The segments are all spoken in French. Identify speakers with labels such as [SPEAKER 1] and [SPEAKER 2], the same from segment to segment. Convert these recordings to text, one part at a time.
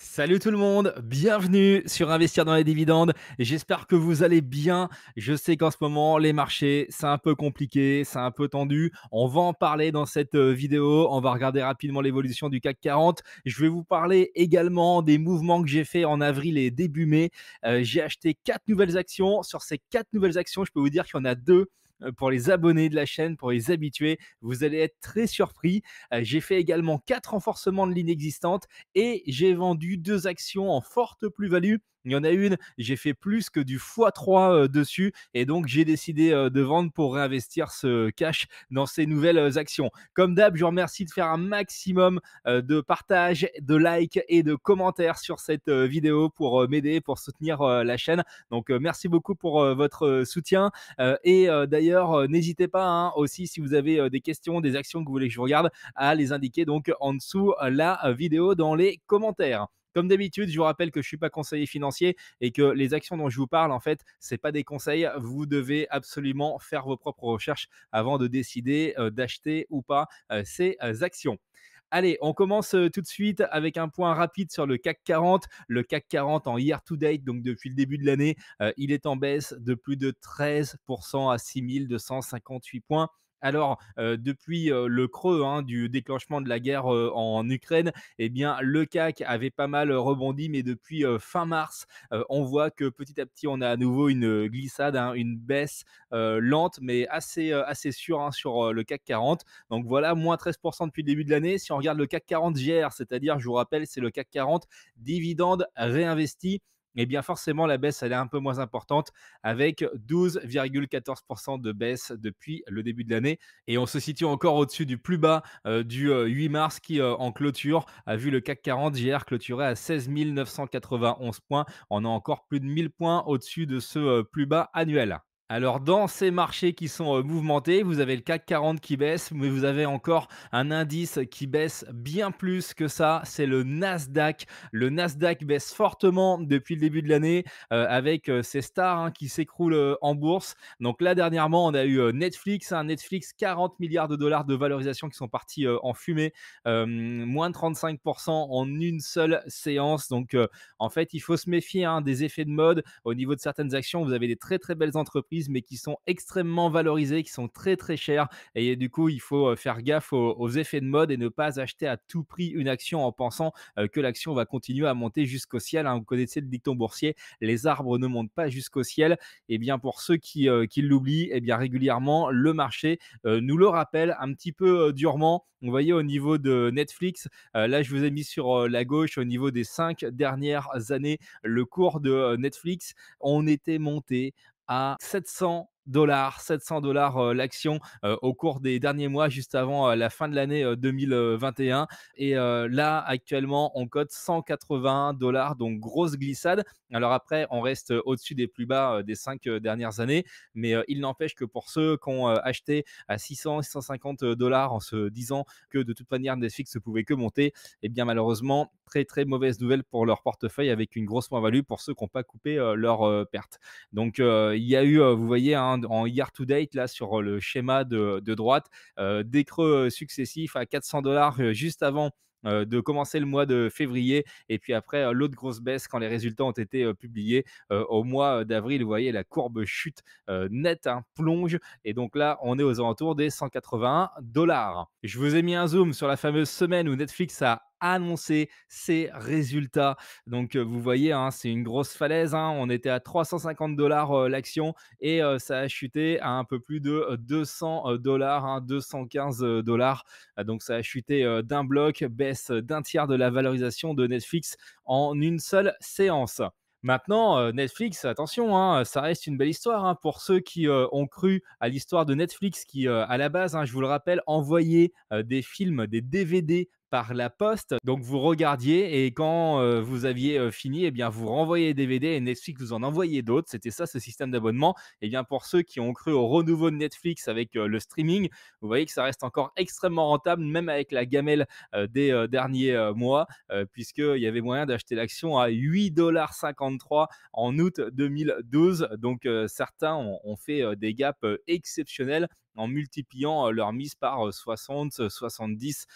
[SPEAKER 1] Salut tout le monde, bienvenue sur Investir dans les dividendes. J'espère que vous allez bien. Je sais qu'en ce moment, les marchés, c'est un peu compliqué, c'est un peu tendu. On va en parler dans cette euh, vidéo. On va regarder rapidement l'évolution du CAC 40. Je vais vous parler également des mouvements que j'ai fait en avril et début mai. Euh, j'ai acheté quatre nouvelles actions. Sur ces quatre nouvelles actions, je peux vous dire qu'il y en a deux euh, pour les abonnés de la chaîne, pour les habitués. Vous allez être très surpris. Euh, j'ai fait également quatre renforcements de ligne existantes et j'ai vendu deux actions en forte plus-value il y en a une, j'ai fait plus que du x3 euh, dessus et donc j'ai décidé euh, de vendre pour réinvestir ce cash dans ces nouvelles euh, actions. Comme d'hab, je vous remercie de faire un maximum de partage, de likes et de commentaires sur cette vidéo pour m'aider, pour soutenir la chaîne. Donc merci beaucoup pour votre soutien et d'ailleurs n'hésitez pas hein, aussi si vous avez des questions, des actions que vous voulez que je regarde à les indiquer donc en dessous la vidéo dans les commentaires. Comme d'habitude, je vous rappelle que je ne suis pas conseiller financier et que les actions dont je vous parle, en fait, c'est pas des conseils. Vous devez absolument faire vos propres recherches avant de décider euh, d'acheter ou pas euh, ces euh, actions. Allez, on commence tout de suite avec un point rapide sur le CAC 40. Le CAC 40 en year to date, donc depuis le début de l'année, il est en baisse de plus de 13% à 6258 points. Alors, depuis le creux hein, du déclenchement de la guerre en Ukraine, eh bien, le CAC avait pas mal rebondi, mais depuis fin mars, on voit que petit à petit, on a à nouveau une glissade, hein, une baisse lente, mais assez, assez sûre hein, sur le CAC 40. Donc voilà, moins 13% depuis le début de l'année. Si on regarde le CAC 40 hier, c'est-à-dire, je vous rappelle, c'est le CAC 40 dividende réinvesti eh bien forcément la baisse elle est un peu moins importante avec 12,14% de baisse depuis le début de l'année et on se situe encore au-dessus du plus bas euh, du 8 euh, mars qui euh, en clôture a vu le CAC 40 hier clôturer à 16 991 points. On a encore plus de 1000 points au-dessus de ce plus bas annuel. Alors dans ces marchés qui sont euh, mouvementés, vous avez le CAC 40 qui baisse, mais vous avez encore un indice qui baisse bien plus que ça, c'est le Nasdaq. Le Nasdaq baisse fortement depuis le début de l'année euh, avec euh, ses stars hein, qui s'écroulent en bourse. Donc là dernièrement, on a eu Netflix, Un hein, Netflix 40 milliards de dollars de valorisation qui sont partis en fumée, moins de 35% en une seule séance. Donc en fait, il faut se méfier hein, des effets de mode au niveau de certaines actions. Vous avez des très très belles entreprises mais qui sont extrêmement valorisés, qui sont très très chers. Et du coup, il faut euh, faire gaffe aux, effets de mode et ne pas acheter à tout prix une action en pensant euh, que l'action va continuer à monter jusqu'au ciel. Hein. Vous connaissez le dicton boursier, les arbres ne montent pas jusqu'au ciel. Et eh bien pour ceux qui, euh, l'oublient, et eh bien régulièrement, le marché nous le rappelle un petit peu durement. Vous voyez au niveau de Netflix, là je vous ai mis sur la gauche au niveau des cinq dernières années le cours de Netflix. On était monté à 700 dollars, 700 dollars euh, l'action euh, au cours des derniers mois, juste avant euh, la fin de l'année 2021. Et là, actuellement, on cote 180 dollars, donc grosse glissade. Alors après, on reste au-dessus des plus bas des cinq dernières années, mais il n'empêche que pour ceux qui ont acheté à 600, 650 dollars en se disant que de toute manière Netflix ne pouvait que monter, et eh bien malheureusement, très très mauvaise nouvelle pour leur portefeuille avec une grosse moins-value pour ceux qui n'ont pas coupé leur perte. Donc il y a eu, vous voyez, un hein, en year to date, là, sur le schéma de, droite, des creux successifs à 400 dollars juste avant de commencer le mois de février et puis après l'autre grosse baisse quand les résultats ont été publiés au mois d'avril. Vous voyez la courbe chute nette, hein, plonge et donc là on est aux alentours des 180 dollars. Je vous ai mis un zoom sur la fameuse semaine où Netflix a annoncer ses résultats. Donc vous voyez, hein, c'est une grosse falaise. Hein. On était à 350 dollars l'action et ça a chuté à un peu plus de 200 dollars, 215 hein, dollars. Ah, donc ça a chuté d'un bloc, baisse d'un tiers de la valorisation de Netflix en une seule séance. Maintenant, Netflix, attention, ça reste une belle histoire pour ceux qui ont cru à l'histoire de Netflix qui, à la base, je vous le rappelle, envoyait des films, des DVD par la poste. Donc vous regardiez et quand euh, vous aviez euh, fini, eh bien vous renvoyez les DVD et Netflix vous en envoyait d'autres. C'était ça ce système d'abonnement. Et eh bien pour ceux qui ont cru au renouveau de Netflix avec euh, le streaming, vous voyez que ça reste encore extrêmement rentable, même avec la gamelle des derniers mois, puisqu'il y avait moyen d'acheter l'action à 8,53$ en août 2012. Donc certains ont fait des gaps exceptionnels en multipliant leur mise par 60, 70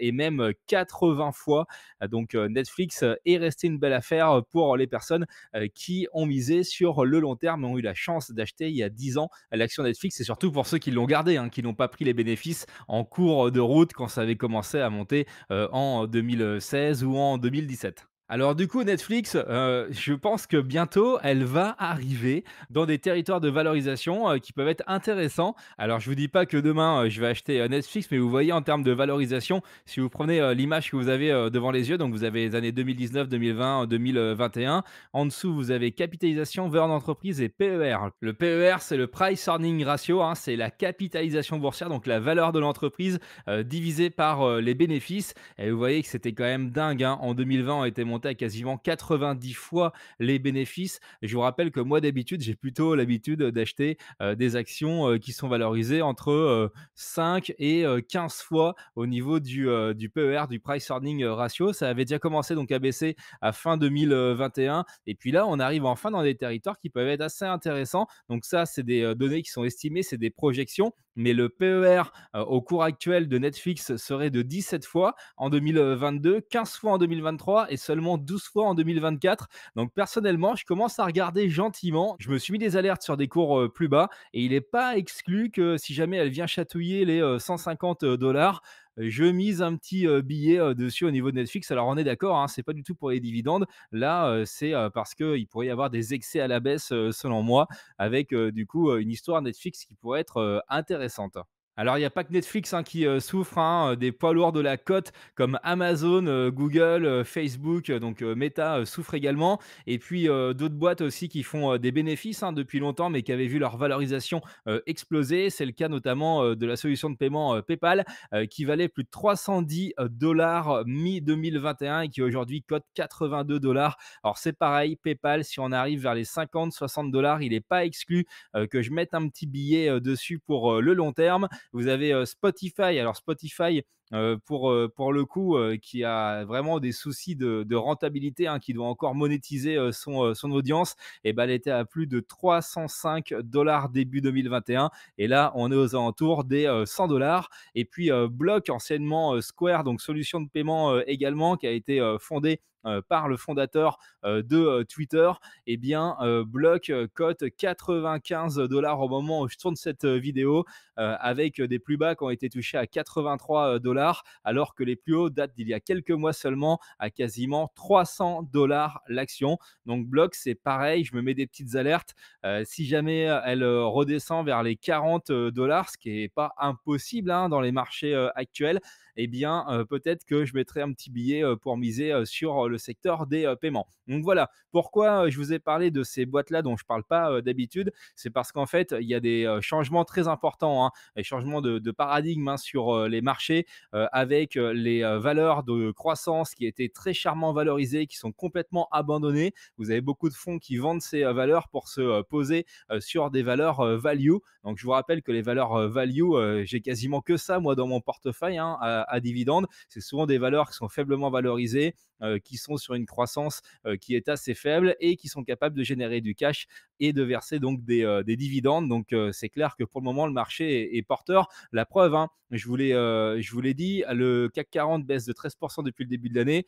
[SPEAKER 1] et même 80 fois. Donc Netflix est resté une belle affaire pour les personnes qui ont misé sur le long terme et ont eu la chance d'acheter il y a 10 ans l'action Netflix et surtout pour ceux qui l'ont gardé, hein, qui n'ont pas pris les bénéfices en cours de route quand ça avait commencé à monter en 2016 ou en 2017. Alors du coup, Netflix, euh, je pense que bientôt, elle va arriver dans des territoires de valorisation euh, qui peuvent être intéressants. Alors je vous dis pas que demain, euh, je vais acheter Netflix, mais vous voyez en termes de valorisation, si vous prenez l'image que vous avez devant les yeux, donc vous avez les années 2019, 2020, 2021, en dessous, vous avez capitalisation, valeur d'entreprise et PER. Le PER, c'est le Price Earning Ratio, hein, c'est la capitalisation boursière, donc la valeur de l'entreprise divisée par les bénéfices. Et vous voyez que c'était quand même dingue. Hein. En 2020, on était monté à quasiment 90 fois les bénéfices. je vous rappelle que moi, d'habitude, j'ai plutôt l'habitude d'acheter des actions qui sont valorisées entre 5 et 15 fois au niveau du, du PER, du price earning ratio. Ça avait déjà commencé donc à baisser à fin 2021. Et puis là, on arrive enfin dans des territoires qui peuvent être assez intéressants. Donc ça, c'est des données qui sont estimées, c'est des projections. Mais le PER au cours actuel de Netflix serait de 17 fois en 2022, 15 fois en 2023 et seulement 12 fois en 2024. Donc personnellement, je commence à regarder gentiment. Je me suis mis des alertes sur des cours euh, plus bas et il n'est pas exclu que si jamais elle vient chatouiller les 150 euh, euh, dollars, je mise un petit billet dessus au niveau de Netflix. Alors on est d'accord, hein, c'est pas du tout pour les dividendes. Là, c'est parce qu'il pourrait y avoir des excès à la baisse, selon moi, avec du coup une histoire Netflix qui pourrait être intéressante. Alors, il n'y a pas que Netflix hein, qui euh, souffre hein, euh, des poids lourds de la cote comme Amazon, euh, Google, Facebook, donc Meta souffre également. Et puis d'autres boîtes aussi qui font des bénéfices hein, depuis longtemps, mais qui avaient vu leur valorisation exploser. C'est le cas notamment de la solution de paiement PayPal, qui valait plus de 310 dollars mi-2021 et qui aujourd'hui cote 82 dollars. Alors, c'est pareil, PayPal, si on arrive vers les 50, 60 dollars, il n'est pas exclu que je mette un petit billet dessus pour le long terme. Vous avez Spotify. Alors Spotify euh, pour, euh, pour le coup, euh, qui a vraiment des soucis de, rentabilité, hein, qui doit encore monétiser son, son audience, et eh ben, elle était à plus de 305 dollars début 2021. Et là, on est aux alentours des 100 dollars. Et puis, Block, anciennement Square, donc solution de paiement également, qui a été fondée par le fondateur de Twitter, et eh bien, Block cote 95 dollars au moment où je tourne cette vidéo, avec des plus bas qui ont été touchés à 83 dollars alors que les plus hauts datent d'il y a quelques mois seulement à quasiment 300 dollars l'action. Donc Block, c'est pareil, je me mets des petites alertes. Euh, si jamais euh, elle euh, redescend vers les 40 dollars, ce qui n'est pas impossible hein, dans les marchés actuels, eh bien peut-être que je mettrai un petit billet pour miser sur le secteur des paiements. Donc voilà, pourquoi je vous ai parlé de ces boîtes-là dont je ne parle pas d'habitude, c'est parce qu'en fait, il y a des changements très importants, des hein. changements de, paradigme hein, sur les marchés euh, avec euh, les euh, valeurs de croissance qui étaient très chèrement valorisées, qui sont complètement abandonnées. Vous avez beaucoup de fonds qui vendent ces valeurs pour se poser sur des valeurs value. Donc je vous rappelle que les valeurs value, j'ai quasiment que ça moi dans mon portefeuille hein, à, à dividendes. C'est souvent des valeurs qui sont faiblement valorisées euh, qui sont sur une croissance euh, qui est assez faible et qui sont capables de générer du cash et de verser donc des, euh, des dividendes. Donc c'est clair que pour le moment, le marché est, porteur. La preuve, hein, je vous l'ai dit, le CAC 40 baisse de 13% depuis le début de l'année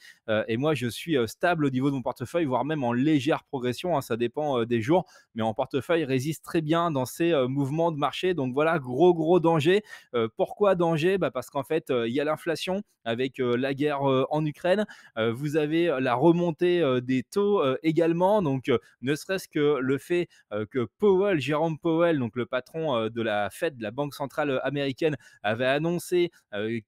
[SPEAKER 1] et moi, je suis stable au niveau de mon portefeuille, voire même en légère progression. Hein, ça dépend des jours, mais en portefeuille résiste très bien dans ces mouvements de marché. Donc voilà, gros, gros danger. pourquoi danger bah, Parce qu'en fait, il y a l'inflation avec la guerre en Ukraine vous avez la remontée des taux également. Donc, ne serait-ce que le fait que Powell, Jérôme Powell, donc le patron de la Fed, de la Banque centrale américaine, avait annoncé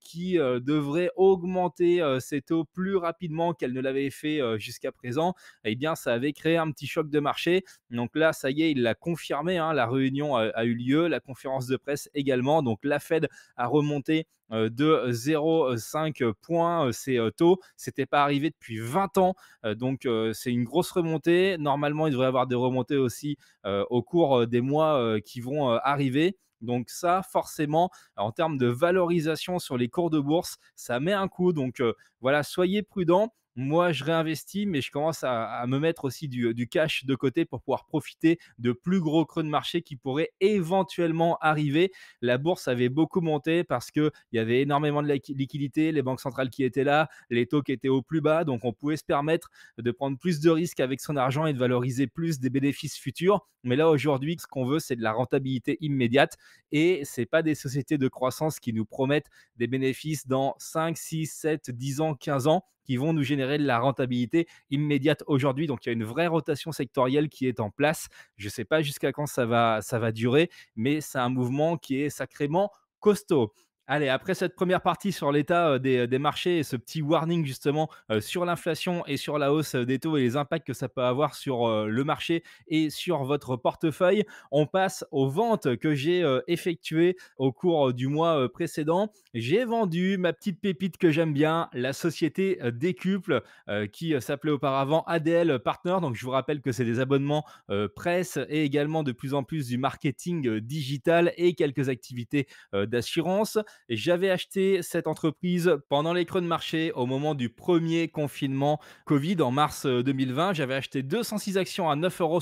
[SPEAKER 1] qu'il devrait augmenter ses taux plus rapidement qu'elle ne l'avait fait jusqu'à présent, eh bien, ça avait créé un petit choc de marché. Donc là, ça y est, il l'a confirmé. Hein, la réunion a eu lieu, la conférence de presse également. Donc la Fed a remonté euh, de 0,5 euh, euh, points. C'est tôt. C'était pas arrivé depuis 20 ans. donc, c'est une grosse remontée. Normalement, il devrait y avoir des remontées aussi au cours des mois qui vont arriver. Donc ça, forcément, en termes de valorisation sur les cours de bourse, ça met un coup. Donc voilà, soyez prudents moi je réinvestis, mais je commence à, me mettre aussi du, cash de côté pour pouvoir profiter de plus gros creux de marché qui pourraient éventuellement arriver. La bourse avait beaucoup monté parce qu'il y avait énormément de liquidités, les banques centrales qui étaient là, les taux qui étaient au plus bas, donc on pouvait se permettre de prendre plus de risques avec son argent et de valoriser plus des bénéfices futurs. Mais là aujourd'hui, ce qu'on veut, c'est de la rentabilité immédiate et ce n'est pas des sociétés de croissance qui nous promettent des bénéfices dans 5, 6, 7, 10 ans, 15 ans qui vont nous générer de la rentabilité immédiate aujourd'hui. Donc il y a une vraie rotation sectorielle qui est en place. Je ne sais pas jusqu'à quand ça va, ça va durer, mais c'est un mouvement qui est sacrément costaud. Allez, après cette première partie sur l'état euh, euh, des, marchés et ce petit warning justement euh, sur l'inflation et sur la hausse des taux et les impacts que ça peut avoir sur le marché et sur votre portefeuille, on passe aux ventes que j'ai effectuées au cours du mois précédent. J'ai vendu ma petite pépite que j'aime bien, la société Décuple, qui s'appelait auparavant ADL Partner. Donc je vous rappelle que c'est des abonnements presse et également de plus en plus du marketing digital et quelques activités d'assurance. J'avais acheté cette entreprise pendant les creux de marché au moment du premier confinement Covid en mars 2020. Euh, j'avais acheté 206 actions à 9,72 euros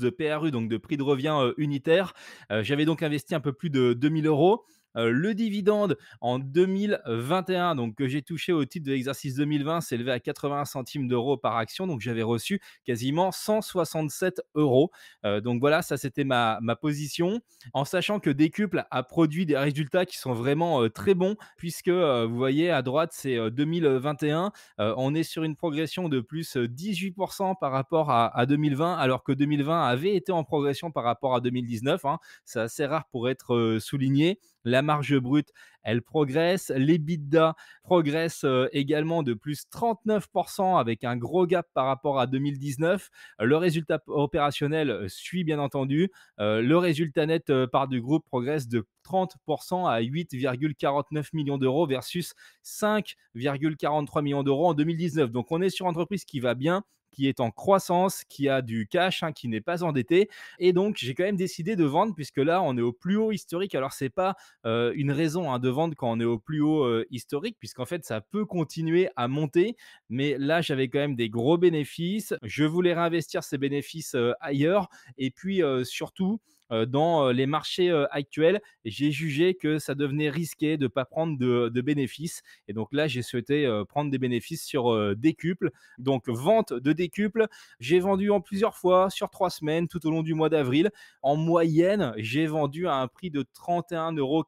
[SPEAKER 1] de PRU, donc de prix de revient euh, unitaire. Euh, j'avais donc investi un peu plus de 2000 euros. Euh, le dividende en 2021, donc que j'ai touché au titre de l'exercice 2020, s'est élevé à 80 centimes d'euros par action. Donc j'avais reçu quasiment 167 euros. Euh, donc voilà, ça c'était ma, position. En sachant que Décuple a produit des résultats qui sont vraiment euh, très bons, puisque vous voyez à droite, c'est 2021. on est sur une progression de plus 18% par rapport à, 2020, alors que 2020 avait été en progression par rapport à 2019. Hein. C'est assez rare pour être souligné. La marge brute, elle progresse. L'EBITDA progresse euh, également de plus 39% avec un gros gap par rapport à 2019. Le résultat opérationnel euh, suit bien entendu. Euh, le résultat net par du groupe progresse de 30% à 8,49 millions d'euros versus 5,43 millions d'euros en 2019. Donc on est sur une entreprise qui va bien, qui est en croissance, qui a du cash, hein, qui n'est pas endetté. Et donc, j'ai quand même décidé de vendre puisque là, on est au plus haut historique. Alors, c'est pas euh, une raison hein, de vendre quand on est au plus haut euh, historique, puisqu'en fait, ça peut continuer à monter. Mais là, j'avais quand même des gros bénéfices. Je voulais réinvestir ces bénéfices euh, ailleurs. Et puis, surtout, euh, dans euh, les marchés euh, actuels, j'ai jugé que ça devenait risqué de ne pas prendre de, bénéfices. Et donc là, j'ai souhaité prendre des bénéfices sur décuple. Donc vente de décuple. J'ai vendu en plusieurs fois sur trois semaines tout au long du mois d'avril. En moyenne, j'ai vendu à un prix de 31,80 euros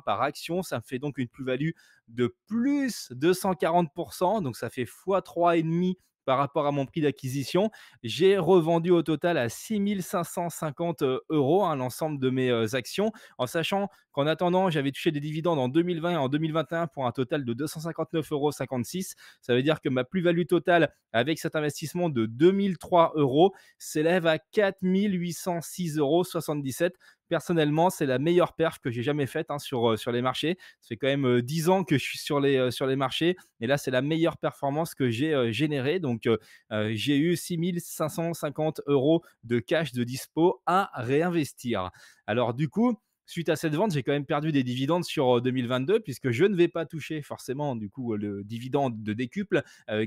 [SPEAKER 1] par action. Ça me fait donc une plus-value de plus de 240%. Donc ça fait x3,5 par rapport à mon prix d'acquisition. J'ai revendu au total à 6550 euros hein, l'ensemble de mes actions, en sachant qu'en attendant, j'avais touché des dividendes en 2020 et en 2021 pour un total de 259,56 euros. Ça veut dire que ma plus-value totale avec cet investissement de 2003 euros s'élève à 4806,77 euros personnellement, c'est la meilleure perf que j'ai jamais faite hein, sur, euh, sur les marchés. Ça fait quand même 10 euh, ans que je suis sur les, euh, sur les marchés. Et là, c'est la meilleure performance que j'ai générée. Donc, j'ai eu 6550 euros de cash de dispo à réinvestir. Alors, du coup, suite à cette vente, j'ai quand même perdu des dividendes sur 2022 puisque je ne vais pas toucher forcément du coup le dividende de décuple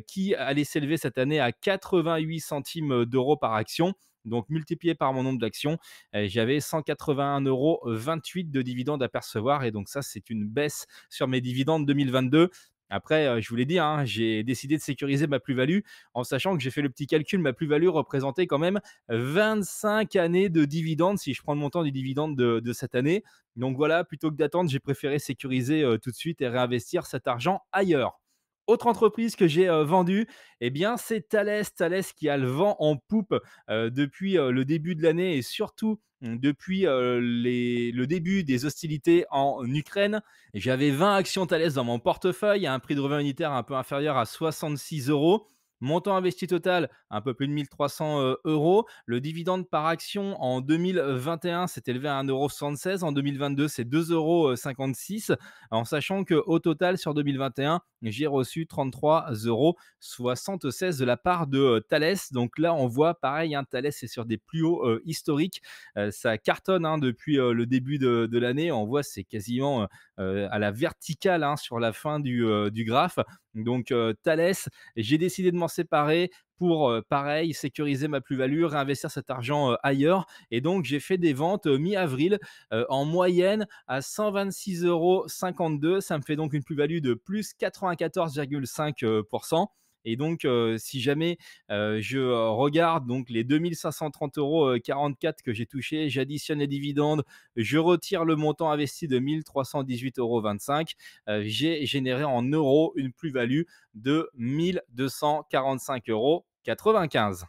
[SPEAKER 1] qui allait s'élever cette année à 88 centimes d'euros par action. Donc multiplié par mon nombre d'actions, eh, j'avais 181,28 euros de dividendes à percevoir. Et donc ça, c'est une baisse sur mes dividendes 2022. Après, euh, je vous l'ai dit, hein, j'ai décidé de sécuriser ma plus-value en sachant que j'ai fait le petit calcul. Ma plus-value représentait quand même 25 années de dividendes si je prends le montant du dividende de, cette année. Donc voilà, plutôt que d'attendre, j'ai préféré sécuriser euh, tout de suite et réinvestir cet argent ailleurs. Autre entreprise que j'ai vendue, eh bien, c'est Thales. Thales qui a le vent en poupe depuis le début de l'année et surtout mmh, depuis le début des hostilités en Ukraine. J'avais 20 actions Thales dans mon portefeuille à un prix de revient unitaire un peu inférieur à 66 euros. Montant investi total, un peu plus de 1300 euh, euros. Le dividende par action en 2021 s'est élevé à 1,76 €. En 2022, c'est 2,56 euros. En sachant qu'au total, sur 2021, j'ai reçu 33,76 euros de la part de euh, Thales. Donc là, on voit pareil, hein, Thales est sur des plus hauts euh, historiques. ça cartonne hein, depuis le début de, l'année. On voit c'est quasiment à la verticale hein, sur la fin du, du graphe. Donc euh, Thales, j'ai décidé de m'en séparer pour, euh, pareil, sécuriser ma plus-value, réinvestir cet argent euh, ailleurs. Et donc, j'ai fait des ventes mi-avril en moyenne à 126,52 euros. Ça me fait donc une plus-value de plus 94,5%. Et donc, si jamais je regarde donc les 2530 euros 44 que j'ai touchés, j'additionne les dividendes, je retire le montant investi de 1318,25 euros, j'ai généré en euros une plus-value de 1245 euros 95.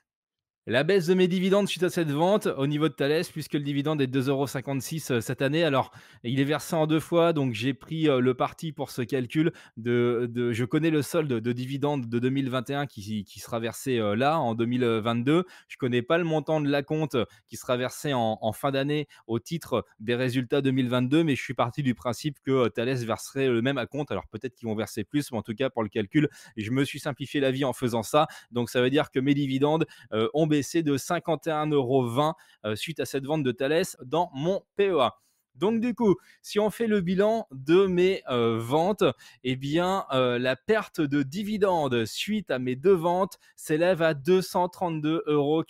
[SPEAKER 1] La baisse de mes dividendes suite à cette vente au niveau de Thales, puisque le dividende est de euros euh, cette année. Alors, il est versé en deux fois, donc j'ai pris euh, le parti pour ce calcul. De, je connais le solde de dividende de 2021 qui, sera versé euh, là, en 2022. Je ne connais pas le montant de la qui sera versé en, fin d'année au titre des résultats 2022, mais je suis parti du principe que Thales verserait le même à Alors, peut-être qu'ils vont verser plus, mais en tout cas, pour le calcul, je me suis simplifié la vie en faisant ça. Donc, ça veut dire que mes dividendes ont ont de 51,20 euros euh, suite à cette vente de Thales dans mon PEA. Donc du coup, si on fait le bilan de mes euh, ventes, eh bien euh, la perte de dividendes suite à mes deux ventes s'élève à 232,48 euros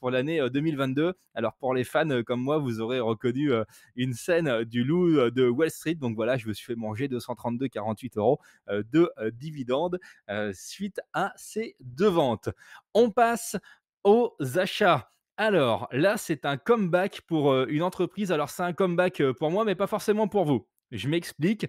[SPEAKER 1] pour l'année 2022. Alors pour les fans comme moi, vous aurez reconnu une scène du loup de Wall Street. Donc voilà, je me suis fait manger 232,48 euros de dividendes suite à ces deux ventes. On passe aux achats. Alors là, c'est un comeback pour euh, une entreprise. Alors c'est un comeback euh, pour moi, mais pas forcément pour vous. Je m'explique.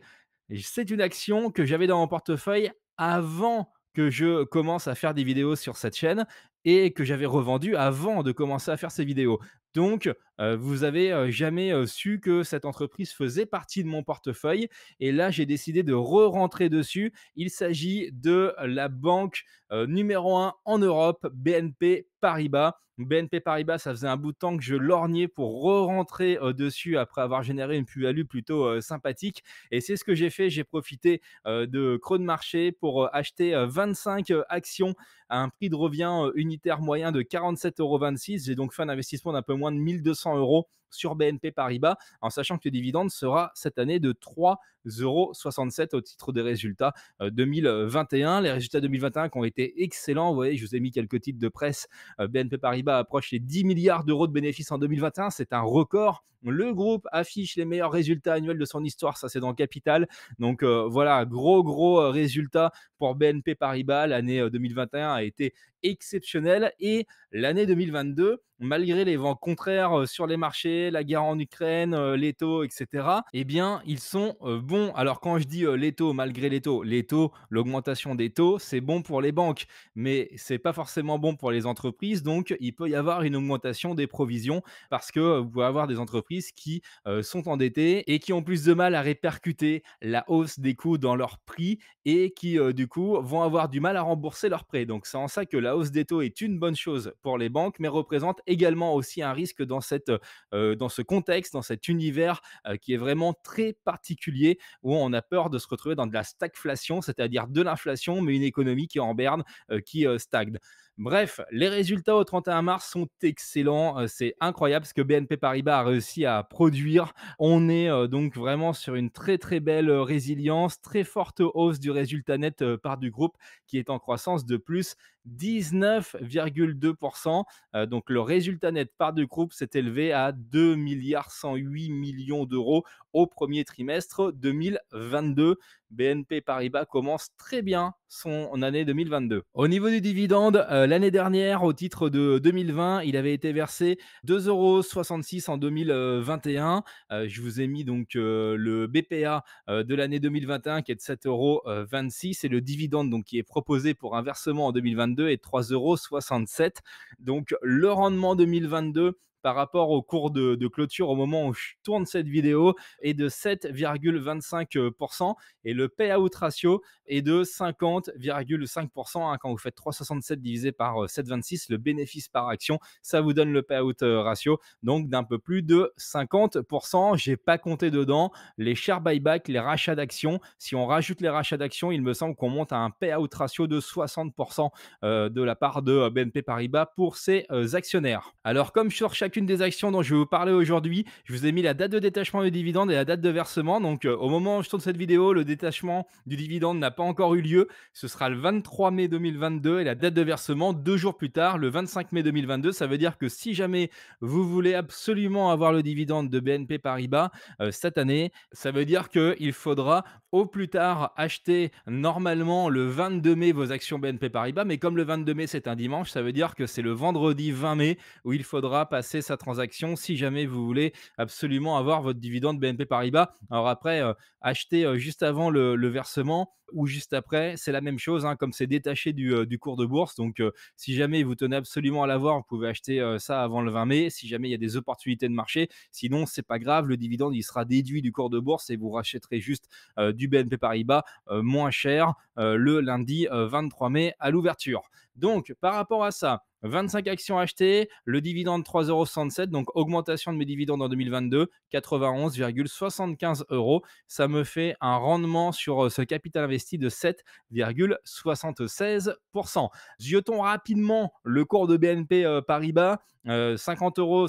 [SPEAKER 1] C'est une action que j'avais dans mon portefeuille avant que je commence à faire des vidéos sur cette chaîne et que j'avais revendu avant de commencer à faire ces vidéos. Donc, euh, vous avez euh, jamais euh, su que cette entreprise faisait partie de mon portefeuille. Et là, j'ai décidé de re-rentrer dessus. Il s'agit de la banque numéro un en Europe, BNP Paribas. BNP Paribas, ça faisait un bout de temps que je lorgnais pour re-rentrer dessus après avoir généré une plus-value plutôt sympathique. Et c'est ce que j'ai fait. J'ai profité de creux de marché pour acheter 25 actions à un prix de revient unique unitaire moyen de 47,26 euros. J'ai donc fait un investissement d'un peu moins de 1200 euros sur BNP Paribas, en sachant que le dividende sera cette année de 3,67 euros au titre des résultats 2021. Euh, les résultats 2021 qui ont été excellents. Vous voyez, je vous ai mis quelques titres de presse. Euh, BNP Paribas approche les 10 milliards d'euros de bénéfices en 2021. C'est un record. Le groupe affiche les meilleurs résultats annuels de son histoire. Ça, c'est dans Capital. Donc euh, voilà, gros, gros résultat pour BNP Paribas. L'année 2021 a été exceptionnel et l'année 2022, malgré les vents contraires euh, sur les marchés, la guerre en Ukraine, euh, les taux, etc., eh bien, ils sont euh, bons. Alors, quand je dis les taux, malgré les taux, les taux, l'augmentation des taux, c'est bon pour les banques, mais c'est pas forcément bon pour les entreprises. Donc, il peut y avoir une augmentation des provisions parce que vous pouvez avoir des entreprises qui sont endettées et qui ont plus de mal à répercuter la hausse des coûts dans leurs prix et qui, du coup, vont avoir du mal à rembourser leurs prêts. Donc, c'est en ça que la la hausse des taux est une bonne chose pour les banques, mais représente également aussi un risque dans, cette, euh, dans ce contexte, dans cet univers euh, qui est vraiment très particulier, où on a peur de se retrouver dans de la stagflation, c'est-à-dire de l'inflation, mais une économie qui en berne, euh, qui stagne. Bref, les résultats au 31 mars sont excellents. Euh, c'est incroyable ce que BNP Paribas a réussi à produire. On est euh, donc vraiment sur une très très belle euh, résilience, très forte hausse du résultat net par du groupe qui est en croissance de plus 19,2%. donc le résultat net par du groupe s'est élevé à 2 milliards 108 millions d'euros au premier trimestre 2022. BNP Paribas commence très bien son année 2022. Au niveau du dividende, euh, l'année dernière, au titre de 2020, il avait été versé 2,66 euros en 2021. Euh, je vous ai mis donc euh, le BPA de l'année 2021 qui est de 7,26 euros et le dividende donc, qui est proposé pour un versement en 2022 est de 3,67 Donc le rendement 2022 par rapport au cours de, clôture au moment où je tourne cette vidéo est de 7,25% et le payout ratio est de 50,5%. Hein, quand vous faites 367 divisé par 7,26, euh, le bénéfice par action, ça vous donne le payout euh, ratio, donc d'un peu plus de 50%. J'ai pas compté dedans les share buyback, les rachats d'actions. Si on rajoute les rachats d'actions, il me semble qu'on monte à un payout ratio de 60% euh, de la part de BNP Paribas pour ses actionnaires. Alors comme sur chaque des actions dont je vais vous parler aujourd'hui. Je vous ai mis la date de détachement du dividende et la date de versement. Donc, euh, au moment où je tourne cette vidéo, le détachement du dividende n'a pas encore eu lieu. Ce sera le 23 mai 2022 et la date de versement deux jours plus tard, le 25 mai 2022. Ça veut dire que si jamais vous voulez absolument avoir le dividende de BNP Paribas euh, cette année, ça veut dire qu'il faudra au plus tard acheter normalement le 22 mai vos actions BNP Paribas. Mais comme le 22 mai c'est un dimanche, ça veut dire que c'est le vendredi 20 mai où il faudra passer sa transaction si jamais vous voulez absolument avoir votre dividende BNP Paribas. Alors après, euh, acheter euh, juste avant le, versement ou juste après, c'est la même chose, hein, comme c'est détaché du, euh, du, cours de bourse. Donc si jamais vous tenez absolument à l'avoir, vous pouvez acheter ça avant le 20 mai, si jamais il y a des opportunités de marché. Sinon, c'est pas grave, le dividende, il sera déduit du cours de bourse et vous rachèterez juste du BNP Paribas moins cher le lundi 23 mai à l'ouverture. Donc par rapport à ça, 25 actions achetées, le dividende 3,67 donc augmentation de mes dividendes en 2022, 91,75 euros. Ça me fait un rendement sur euh, ce capital investi de 7,76%. Ziotons rapidement le cours de BNP euh, Paribas. 50,59 euh, 50 euros